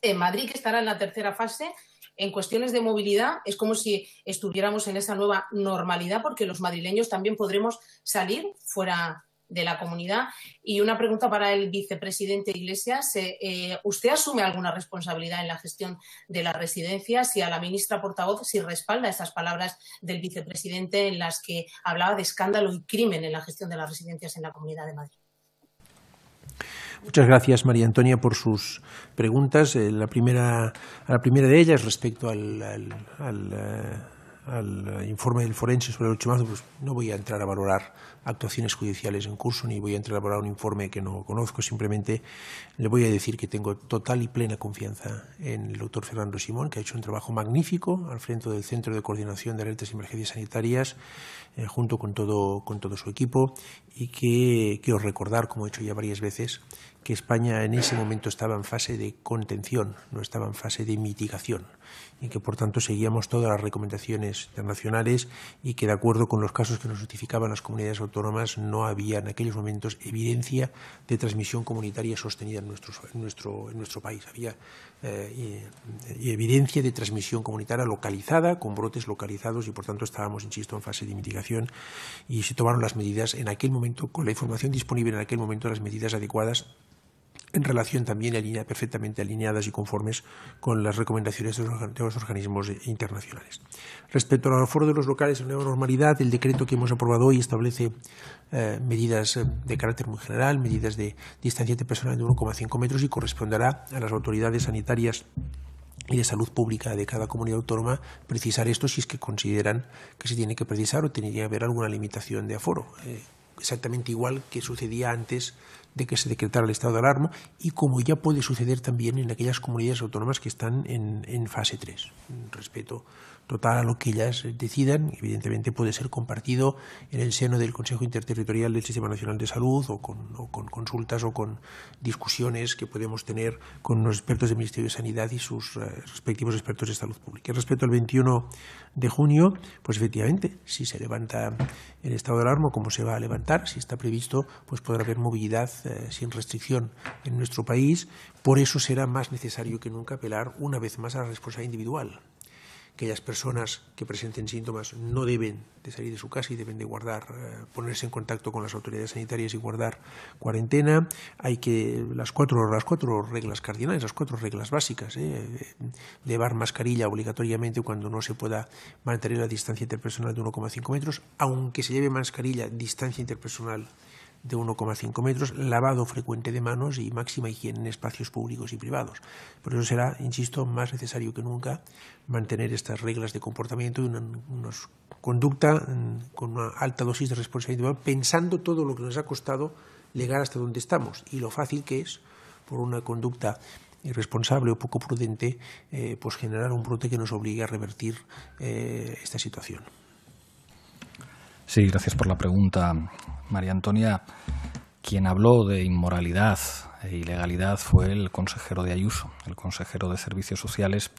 en Madrid, que estará en la tercera fase, en cuestiones de movilidad es como si estuviéramos en esa nueva normalidad porque los madrileños también podremos salir fuera de la comunidad. Y una pregunta para el vicepresidente Iglesias. Eh, eh, ¿Usted asume alguna responsabilidad en la gestión de las residencias y a la ministra portavoz si respalda esas palabras del vicepresidente en las que hablaba de escándalo y crimen en la gestión de las residencias en la Comunidad de Madrid? Muchas gracias, María Antonia, por sus preguntas. Eh, la, primera, la primera de ellas, respecto al, informe del forense sobre el 8 pues no voy a entrar a valorar actuaciones judiciales en curso ni voy a elaborar un informe que no conozco. Simplemente le voy a decir que tengo total y plena confianza en el doctor Fernando Simón, que ha hecho un trabajo magnífico al frente del Centro de Coordinación de Alertas y Emergencias Sanitarias, eh, junto con todo, con todo su equipo, y que quiero recordar, como he hecho ya varias veces, que España en ese momento estaba en fase de contención, no estaba en fase de mitigación y que por tanto seguíamos todas las recomendaciones internacionales y que de acuerdo con los casos que nos notificaban las comunidades autónomas no había en aquellos momentos evidencia de transmisión comunitaria sostenida en nuestro, país. Había eh, evidencia de transmisión comunitaria localizada, con brotes localizados y por tanto estábamos, insisto, en fase de mitigación y se tomaron las medidas en aquel momento, con la información disponible en aquel momento, las medidas adecuadas en relación también perfectamente alineadas y conformes con las recomendaciones de los, organismos internacionales. Respecto al aforo de los locales en nueva normalidad, el decreto que hemos aprobado hoy establece eh, medidas eh, de carácter muy general, medidas de distancia de personal de 1,5 metros y corresponderá a las autoridades sanitarias y de salud pública de cada comunidad autónoma precisar esto si es que consideran que se tiene que precisar o tendría que haber alguna limitación de aforo. Eh, exactamente igual que sucedía antes de que se decretara el estado de alarma y como ya puede suceder también en aquellas comunidades autónomas que están en, fase 3, respeto total a lo que ellas decidan. Evidentemente puede ser compartido en el seno del Consejo Interterritorial del Sistema Nacional de Salud o con, consultas o con discusiones que podemos tener con los expertos del Ministerio de Sanidad y sus eh, respectivos expertos de salud pública. Respecto al 21 de junio, pues efectivamente, si se levanta el estado de alarma, como se va a levantar, si está previsto, pues podrá haber movilidad eh, sin restricción en nuestro país. Por eso será más necesario que nunca apelar una vez más a la responsabilidad individual aquellas personas que presenten síntomas no deben de salir de su casa y deben de guardar, eh, ponerse en contacto con las autoridades sanitarias y guardar cuarentena. Hay que las cuatro, las cuatro reglas cardinales, las cuatro reglas básicas, eh, llevar mascarilla obligatoriamente cuando no se pueda mantener la distancia interpersonal de 1,5 metros, aunque se lleve mascarilla, distancia interpersonal de 1,5 metros, lavado frecuente de manos y máxima higiene en espacios públicos y privados. Por eso será, insisto, más necesario que nunca mantener estas reglas de comportamiento y una, conducta mm, con una alta dosis de responsabilidad, pensando todo lo que nos ha costado llegar hasta donde estamos y lo fácil que es por una conducta irresponsable o poco prudente, eh, pues generar un brote que nos obligue a revertir eh, esta situación. Sí, gracias por la pregunta, María Antonia, quien habló de inmoralidad e ilegalidad fue el consejero de Ayuso, el consejero de Servicios Sociales,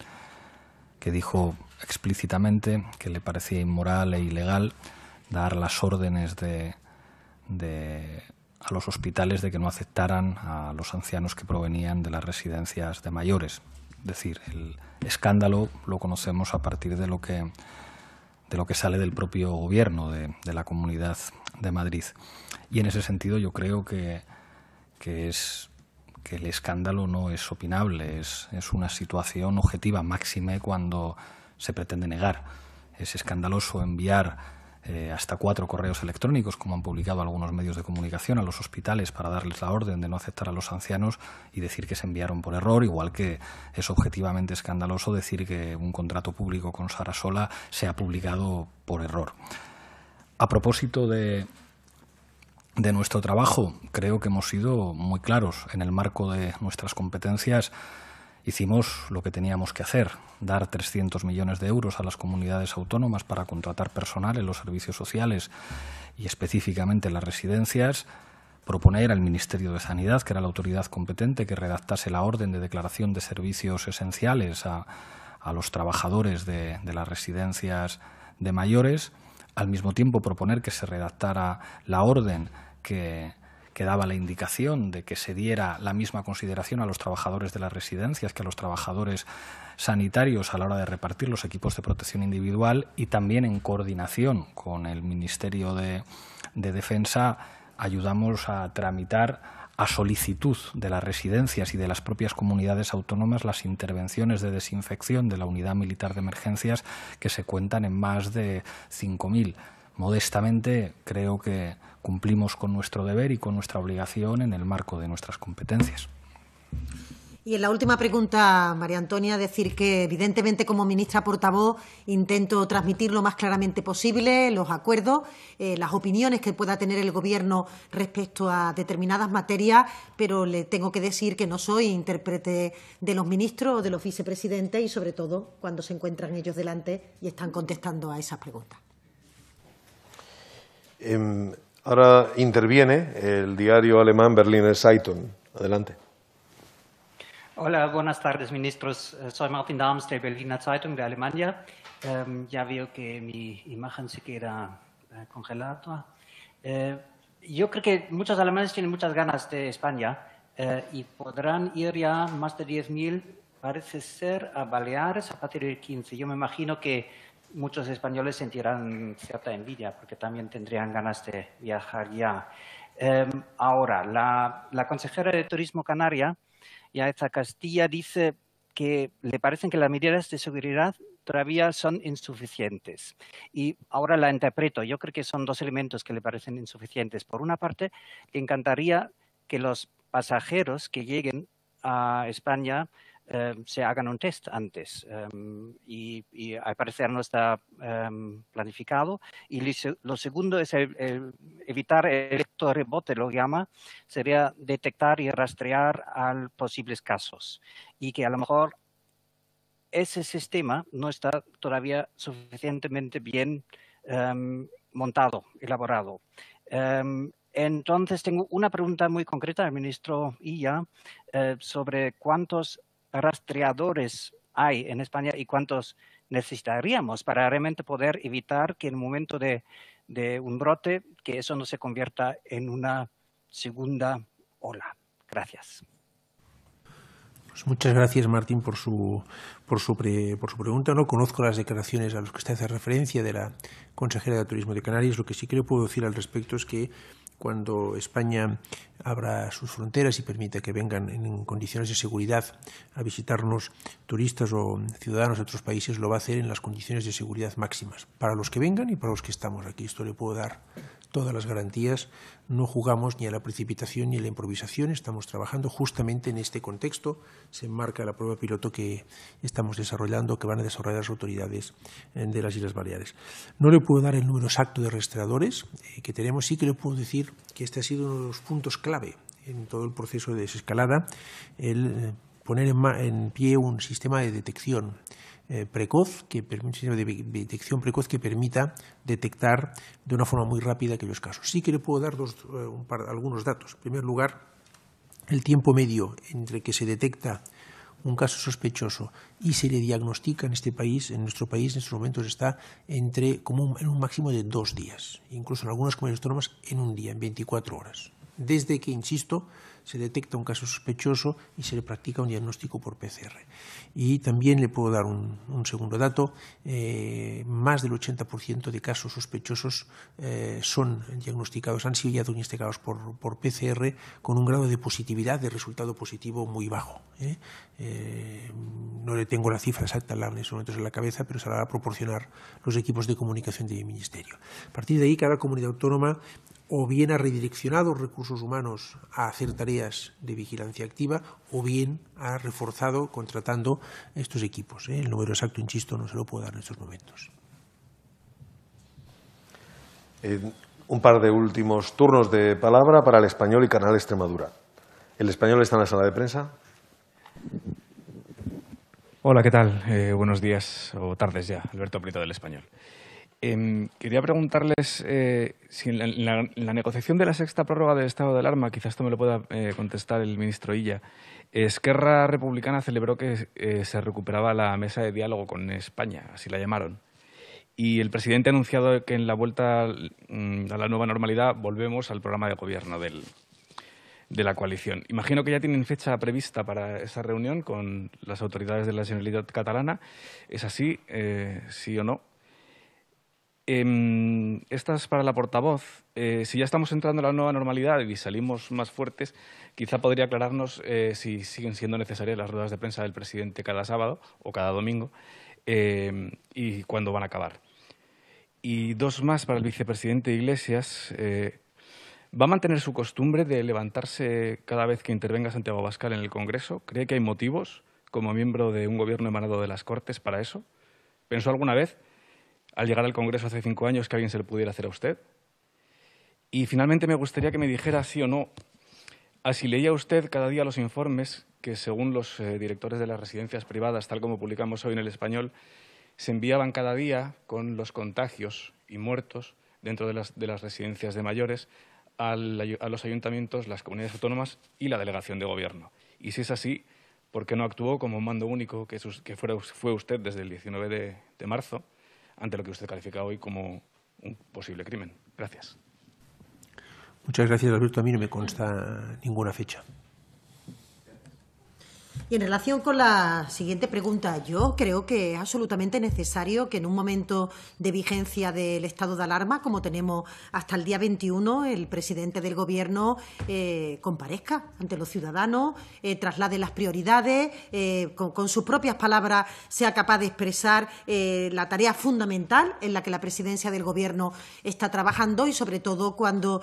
que dijo explícitamente que le parecía inmoral e ilegal dar las órdenes de, a los hospitales de que no aceptaran a los ancianos que provenían de las residencias de mayores. Es decir, el escándalo lo conocemos a partir de lo que de lo que sale del propio gobierno de, la comunidad de Madrid. Y en ese sentido yo creo que, es que el escándalo no es opinable, es, es, una situación objetiva máxima cuando se pretende negar. Es escandaloso enviar eh, hasta cuatro correos electrónicos, como han publicado algunos medios de comunicación, a los hospitales para darles la orden de no aceptar a los ancianos y decir que se enviaron por error, igual que es objetivamente escandaloso decir que un contrato público con Sarasola se ha publicado por error. A propósito de, de nuestro trabajo, creo que hemos sido muy claros en el marco de nuestras competencias Hicimos lo que teníamos que hacer, dar 300 millones de euros a las comunidades autónomas para contratar personal en los servicios sociales y específicamente en las residencias, proponer al Ministerio de Sanidad, que era la autoridad competente, que redactase la orden de declaración de servicios esenciales a, los trabajadores de, de las residencias de mayores, al mismo tiempo proponer que se redactara la orden que que daba la indicación de que se diera la misma consideración a los trabajadores de las residencias que a los trabajadores sanitarios a la hora de repartir los equipos de protección individual y también en coordinación con el Ministerio de, Defensa ayudamos a tramitar a solicitud de las residencias y de las propias comunidades autónomas las intervenciones de desinfección de la unidad militar de emergencias que se cuentan en más de 5.000. Modestamente creo que cumplimos con nuestro deber y con nuestra obligación en el marco de nuestras competencias. Y en la última pregunta, María Antonia, decir que evidentemente como ministra portavoz intento transmitir lo más claramente posible los acuerdos, eh, las opiniones que pueda tener el Gobierno respecto a determinadas materias, pero le tengo que decir que no soy intérprete de los ministros o de los vicepresidentes y sobre todo cuando se encuentran ellos delante y están contestando a esas preguntas. Em, Ahora interviene el diario alemán Berliner Zeitung. Adelante. Hola, buenas tardes, ministros. Eh, soy Martin Dams de Berliner Zeitung de Alemania. Em, ya veo que mi imagen se queda eh, congelada. Eh, yo creo que muchos alemanes tienen muchas ganas de España y podrán ir ya más de 10.000, parece ser, a Baleares a partir del 15. Yo me imagino que muchos españoles sentirán cierta envidia porque también tendrían ganas de viajar ya. Em, ahora, la, consejera de Turismo Canaria, Yaeza Castilla, dice que le parecen que las medidas de seguridad todavía son insuficientes. Y ahora la interpreto. Yo creo que son dos elementos que le parecen insuficientes. Por una parte, le encantaría que los pasajeros que lleguen a España Em, se hagan un test antes em, y, al parecer no está em, planificado. Y lo segundo es evitar el efecto rebote, lo llama, sería detectar y rastrear a posibles casos y que a lo mejor ese sistema no está todavía suficientemente bien montado, elaborado. entonces, tengo una pregunta muy concreta al ministro Illa eh, sobre cuántos rastreadores hay en España y cuántos necesitaríamos para realmente poder evitar que en el momento de, de un brote, que eso no se convierta en una segunda ola. Gracias. Pues muchas gracias, Martín, por su, por su, por su pregunta. No conozco las declaraciones a las que usted hace referencia de la consejera de Turismo de Canarias. Lo que sí creo puedo decir al respecto es que cuando España abra sus fronteras y permita que vengan en condiciones de seguridad a visitarnos turistas o ciudadanos de otros países, lo va a hacer en las condiciones de seguridad máximas, para los que vengan y para los que estamos aquí. Esto le puedo dar todas las garantías. No jugamos ni a la precipitación ni a la improvisación, estamos trabajando justamente en este contexto. Se enmarca la prueba piloto que estamos desarrollando, que van a desarrollar las autoridades eh, de las Islas Baleares. No le puedo dar el número exacto de rastreadores eh, que tenemos, sí que le puedo decir que este ha sido uno de los puntos clave en todo el proceso de desescalada el eh, poner en, pie un sistema de detección eh, precoz, que de detección precoz que permita detectar de una forma muy rápida aquellos casos. Sí que le puedo dar eh, algunos datos. En primer lugar, el tiempo medio entre que se detecta un caso sospechoso y se le diagnostica en este país, en nuestro país en estos momentos está entre como en un máximo de dos días, incluso en algunas comunidades autónomas en un día, en 24 horas desde que, insisto, se detecta un caso sospechoso y se le practica un diagnóstico por PCR. Y también le puedo dar un, segundo dato, eh, más del 80% de casos sospechosos eh, son diagnosticados, han sido ya diagnosticados por, PCR con un grado de positividad, de resultado positivo muy bajo. ¿eh? no le tengo la cifra exacta en ese momentos en la cabeza, pero se la va a proporcionar los equipos de comunicación del Ministerio. A partir de ahí, cada comunidad autónoma o bien ha redireccionado recursos humanos a hacer tareas de vigilancia activa o bien ha reforzado contratando estos equipos. ¿eh? El número exacto, insisto, no se lo puedo dar en estos momentos. un par de últimos turnos de palabra para el español y Canal Extremadura. El español está en la sala de prensa. Hola, ¿qué tal? Eh, buenos días o tardes ya. Alberto Prieto del Español. Em, quería preguntarles eh, si en la, negociación de la sexta prórroga del estado de alarma, quizás esto me lo pueda eh, contestar el ministro Illa, Esquerra Republicana celebró que eh, se recuperaba la mesa de diálogo con España, así la llamaron. Y el presidente ha anunciado que en la vuelta mm, a la nueva normalidad volvemos al programa de gobierno de la coalición. Imagino que ya tienen fecha prevista para esa reunión con las autoridades de la Generalitat Catalana. ¿Es así, sí o no? Em, estas es para la portavoz. Eh, si ya estamos entrando en la nueva normalidad y salimos más fuertes, quizá podría aclararnos eh, si siguen siendo necesarias las ruedas de prensa del presidente cada sábado o cada domingo em, y cuándo van a acabar. Y dos más para el vicepresidente Iglesias. Eh, ¿Va a mantener su costumbre de levantarse cada vez que intervenga Santiago Abascal en el Congreso? ¿Cree que hay motivos, como miembro de un gobierno emanado de las Cortes, para eso? ¿Pensó alguna vez al llegar al Congreso hace cinco años que alguien se lo pudiera hacer a usted. Y finalmente me gustaría que me dijera sí o no a si leía usted cada día los informes que, según los eh, directores de las residencias privadas, tal como publicamos hoy en El Español, se enviaban cada día con los contagios y muertos dentro de las, residencias de mayores a los ayuntamientos, las comunidades autónomas y la delegación de gobierno. Y si es así, ¿por qué no actuó como un mando único que, fue usted desde el 19 de marzo? ante lo que usted califica hoy como un posible crimen. Gracias. Muchas gracias, Alberto. A mí no me consta ninguna fecha. Y en relación con la siguiente pregunta, yo creo que es absolutamente necesario que en un momento de vigencia del estado de alarma, como tenemos hasta el día 21, el presidente del Gobierno eh, comparezca ante los ciudadanos, eh, traslade las prioridades, eh, con, con, sus propias palabras sea capaz de expresar la tarea fundamental en la que la presidencia del Gobierno está trabajando y, sobre todo, cuando,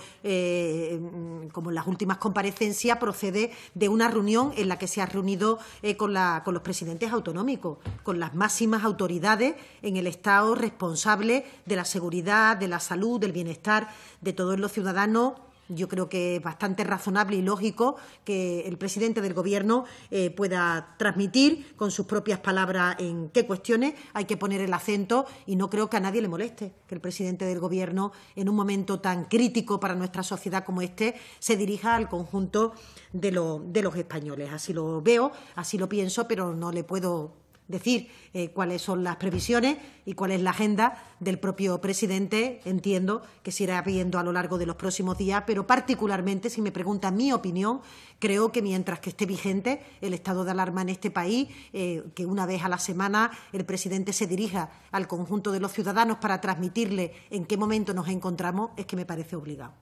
como en las últimas comparecencias, procede de una reunión en la que se ha reunido eh, con, con los presidentes autonómicos, con las máximas autoridades en el Estado responsable de la seguridad, de la salud, del bienestar de todos los ciudadanos yo creo que es bastante razonable y lógico que el presidente del Gobierno eh, pueda transmitir con sus propias palabras en qué cuestiones hay que poner el acento y no creo que a nadie le moleste que el presidente del Gobierno, en un momento tan crítico para nuestra sociedad como este, se dirija al conjunto de los españoles. Así lo veo, así lo pienso, pero no le puedo decir eh, cuáles son las previsiones y cuál es la agenda del propio presidente. Entiendo que se irá viendo a lo largo de los próximos días, pero particularmente, si me pregunta mi opinión, creo que mientras que esté vigente el estado de alarma en este país, eh, que una vez a la semana el presidente se dirija al conjunto de los ciudadanos para transmitirle en qué momento nos encontramos, es que me parece obligado.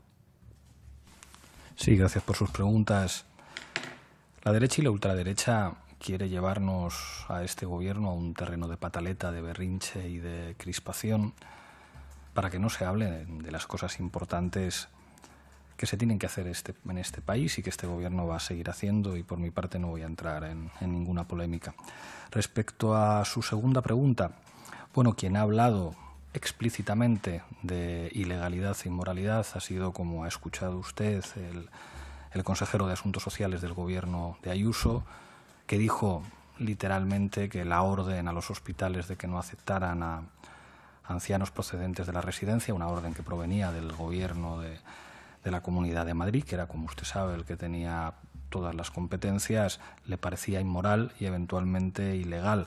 Sí, gracias por sus preguntas. La derecha y la ultraderecha quiere llevarnos a este gobierno a un terreno de pataleta, de berrinche y de crispación, para que no se hable de las cosas importantes que se tienen que hacer este, en este país y que este gobierno va a seguir haciendo y por mi parte no voy a entrar en, ninguna polémica. Respecto a su segunda pregunta, bueno, quien ha hablado explícitamente de ilegalidad e inmoralidad ha sido, como ha escuchado usted, el consejero de Asuntos Sociales del gobierno de Ayuso que dijo literalmente que la orden a los hospitales de que no aceptaran a ancianos procedentes de la residencia, una orden que provenía del gobierno de, de la Comunidad de Madrid, que era, como usted sabe, el que tenía todas las competencias, le parecía inmoral y eventualmente ilegal.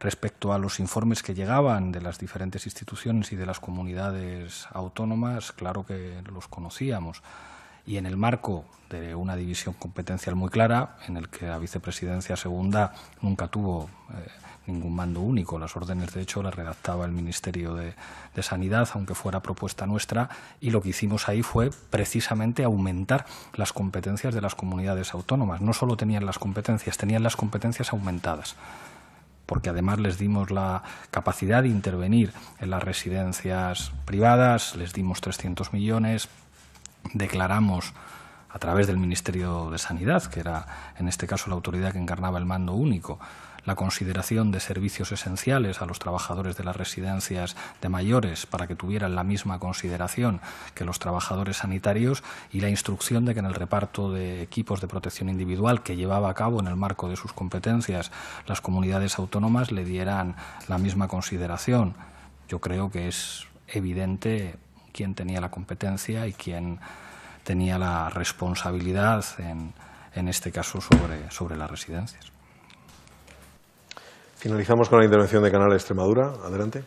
Respecto a los informes que llegaban de las diferentes instituciones y de las comunidades autónomas, claro que los conocíamos y en el marco de una división competencial muy clara, en el que la vicepresidencia segunda nunca tuvo eh, ningún mando único. Las órdenes, de hecho, las redactaba el Ministerio de, de, Sanidad, aunque fuera propuesta nuestra, y lo que hicimos ahí fue precisamente aumentar las competencias de las comunidades autónomas. No solo tenían las competencias, tenían las competencias aumentadas porque además les dimos la capacidad de intervenir en las residencias privadas, les dimos 300 millones, declaramos a través del Ministerio de Sanidad, que era en este caso la autoridad que encarnaba el mando único, la consideración de servicios esenciales a los trabajadores de las residencias de mayores para que tuvieran la misma consideración que los trabajadores sanitarios y la instrucción de que en el reparto de equipos de protección individual que llevaba a cabo en el marco de sus competencias las comunidades autónomas le dieran la misma consideración. Yo creo que es evidente quién tenía la competencia y quién tenía la responsabilidad en, en este caso sobre, sobre las residencias. Finalizamos con la intervención de Canal Extremadura. Adelante.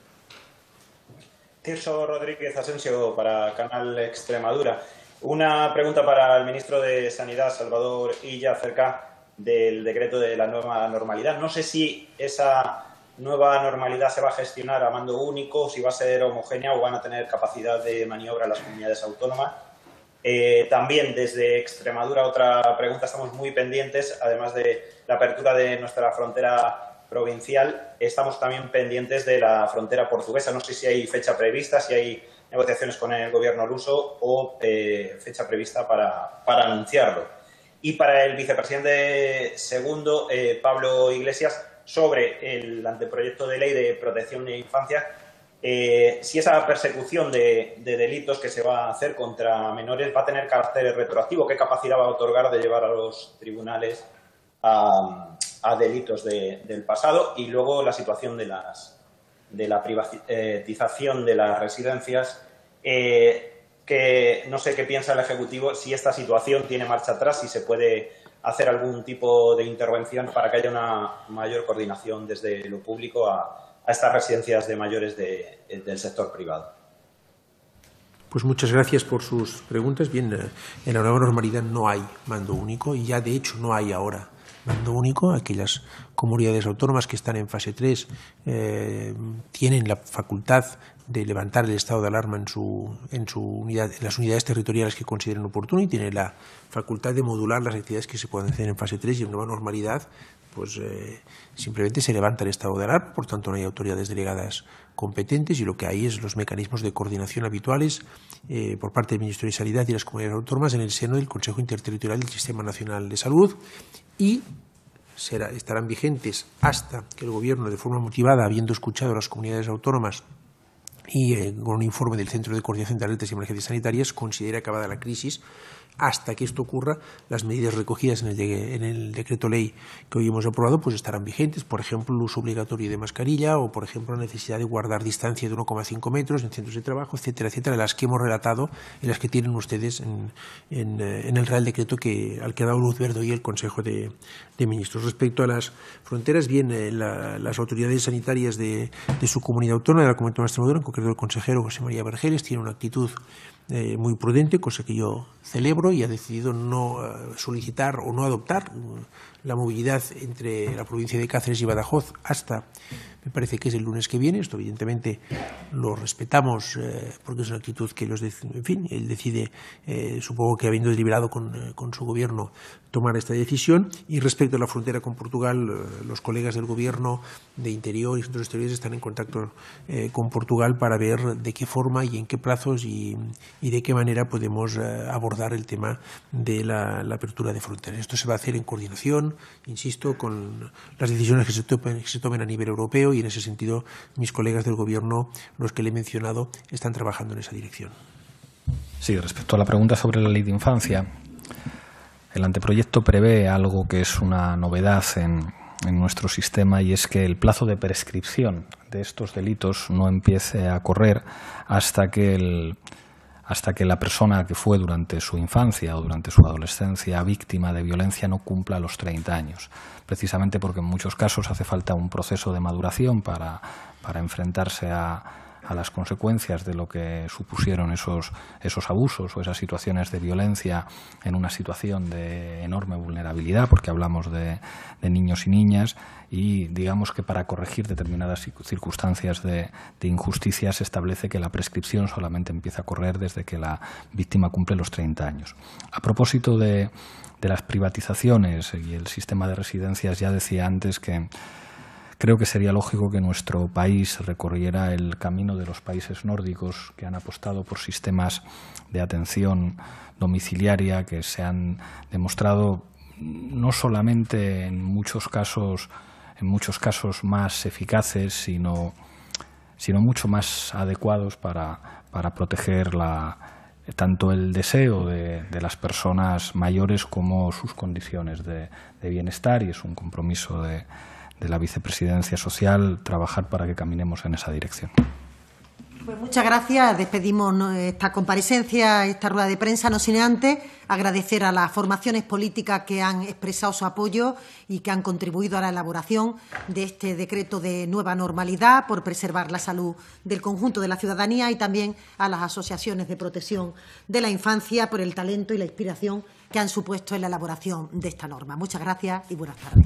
Tirso Rodríguez Asensio para Canal Extremadura. Una pregunta para el ministro de Sanidad, Salvador Illa, acerca del decreto de la nueva normalidad. No sé si esa nueva normalidad se va a gestionar a mando único, si va a ser homogénea o van a tener capacidad de maniobra las comunidades autónomas. Eh, también desde Extremadura, otra pregunta, estamos muy pendientes, además de la apertura de nuestra frontera provincial, estamos también pendientes de la frontera portuguesa. No sé si hay fecha prevista, si hay negociaciones con el gobierno ruso o eh, fecha prevista para, anunciarlo. Y para el vicepresidente segundo, eh, Pablo Iglesias, sobre el anteproyecto de ley de protección de infancia, eh, si esa persecución de, delitos que se va a hacer contra menores va a tener carácter retroactivo, qué capacidad va a otorgar de llevar a los tribunales a, delitos del pasado y luego la situación de, la privatización eh, de las residencias. Eh, que no sé qué piensa el Ejecutivo, si esta situación tiene marcha atrás, y se puede hacer algún tipo de intervención para que haya una mayor coordinación desde lo público a, estas residencias de mayores eh, del sector privado. Pues muchas gracias por sus preguntas. Bien, eh, en la nueva normalidad no hay mando único y ya de hecho no hay ahora mando único. Aquellas comunidades autónomas que están en fase 3 eh, tienen la facultad de levantar el estado de alarma en, su, en, su unidad, en las unidades territoriales que consideren oportuno y tienen la facultad de modular las actividades que se pueden hacer en fase 3 y en nueva normalidad pues eh, simplemente se levanta el estado de alarma, por tanto no hay autoridades delegadas competentes y lo que hay es los mecanismos de coordinación habituales eh, por parte del Ministerio de Sanidad y las comunidades autónomas en el seno del Consejo Interterritorial del Sistema Nacional de Salud y estarán vigentes hasta que el Gobierno, de forma motivada, habiendo escuchado a las comunidades autónomas y eh, con un informe del Centro de Coordinación de Alertas y Emergencias Sanitarias, considere acabada la crisis hasta que esto ocurra, las medidas recogidas en el, decreto ley que hoy hemos aprobado pues estarán vigentes. Por ejemplo, el uso obligatorio de mascarilla o, por ejemplo, la necesidad de guardar distancia de 1,5 metros en centros de trabajo, etcétera, etcétera, las que hemos relatado y las que tienen ustedes eh, en, el Real Decreto que, al que ha dado luz verde hoy el Consejo de, Ministros. Respecto a las fronteras, bien, eh, las autoridades sanitarias de, su comunidad autónoma, de la Comunidad de Extremadura, en concreto el consejero José María Vergeles, tiene una actitud eh, muy prudente, cosa que yo celebro y ha decidido no eh, solicitar o no adoptar la movilidad entre la provincia de Cáceres y Badajoz hasta, me parece que es el lunes que viene. Esto, evidentemente, lo respetamos eh, porque es una actitud que los, en fin, él decide, eh, supongo que habiendo deliberado eh, con, su gobierno, tomar esta decisión. Y respecto a la frontera con Portugal, los colegas del gobierno de Interior y Centros Exteriores están en contacto con Portugal para ver de qué forma y en qué plazos y, de qué manera podemos abordar el tema de la apertura de fronteras. Esto se va a hacer en coordinación insisto, con las decisiones que se, tomen, a nivel europeo y en ese sentido mis colegas del Gobierno, los que le he mencionado, están trabajando en esa dirección. Sí, respecto a la pregunta sobre la ley de infancia, el anteproyecto prevé algo que es una novedad en, en nuestro sistema y es que el plazo de prescripción de estos delitos no empiece a correr hasta que el hasta que la persona que fue durante su infancia o durante su adolescencia víctima de violencia no cumpla los 30 años, precisamente porque en muchos casos hace falta un proceso de maduración para, para enfrentarse a, a las consecuencias de lo que supusieron esos, esos abusos o esas situaciones de violencia en una situación de enorme vulnerabilidad, porque hablamos de, niños y niñas, y digamos que para corregir determinadas circunstancias de, injusticia se establece que la prescripción solamente empieza a correr desde que la víctima cumple los 30 años. A propósito de las privatizaciones y el sistema de residencias, ya decía antes que Creo que sería lógico que nuestro país recorriera el camino de los países nórdicos que han apostado por sistemas de atención domiciliaria que se han demostrado no solamente en muchos casos en muchos casos más eficaces, sino, sino mucho más adecuados para, proteger la, tanto el deseo de, las personas mayores como sus condiciones de, de bienestar y es un compromiso de, de la vicepresidencia social trabajar para que caminemos en esa dirección. Pues muchas gracias. Despedimos esta comparecencia, esta rueda de prensa, no sin antes agradecer a las formaciones políticas que han expresado su apoyo y que han contribuido a la elaboración de este decreto de nueva normalidad por preservar la salud del conjunto de la ciudadanía y también a las asociaciones de protección de la infancia por el talento y la inspiración que han supuesto en la elaboración de esta norma. Muchas gracias y buenas tardes.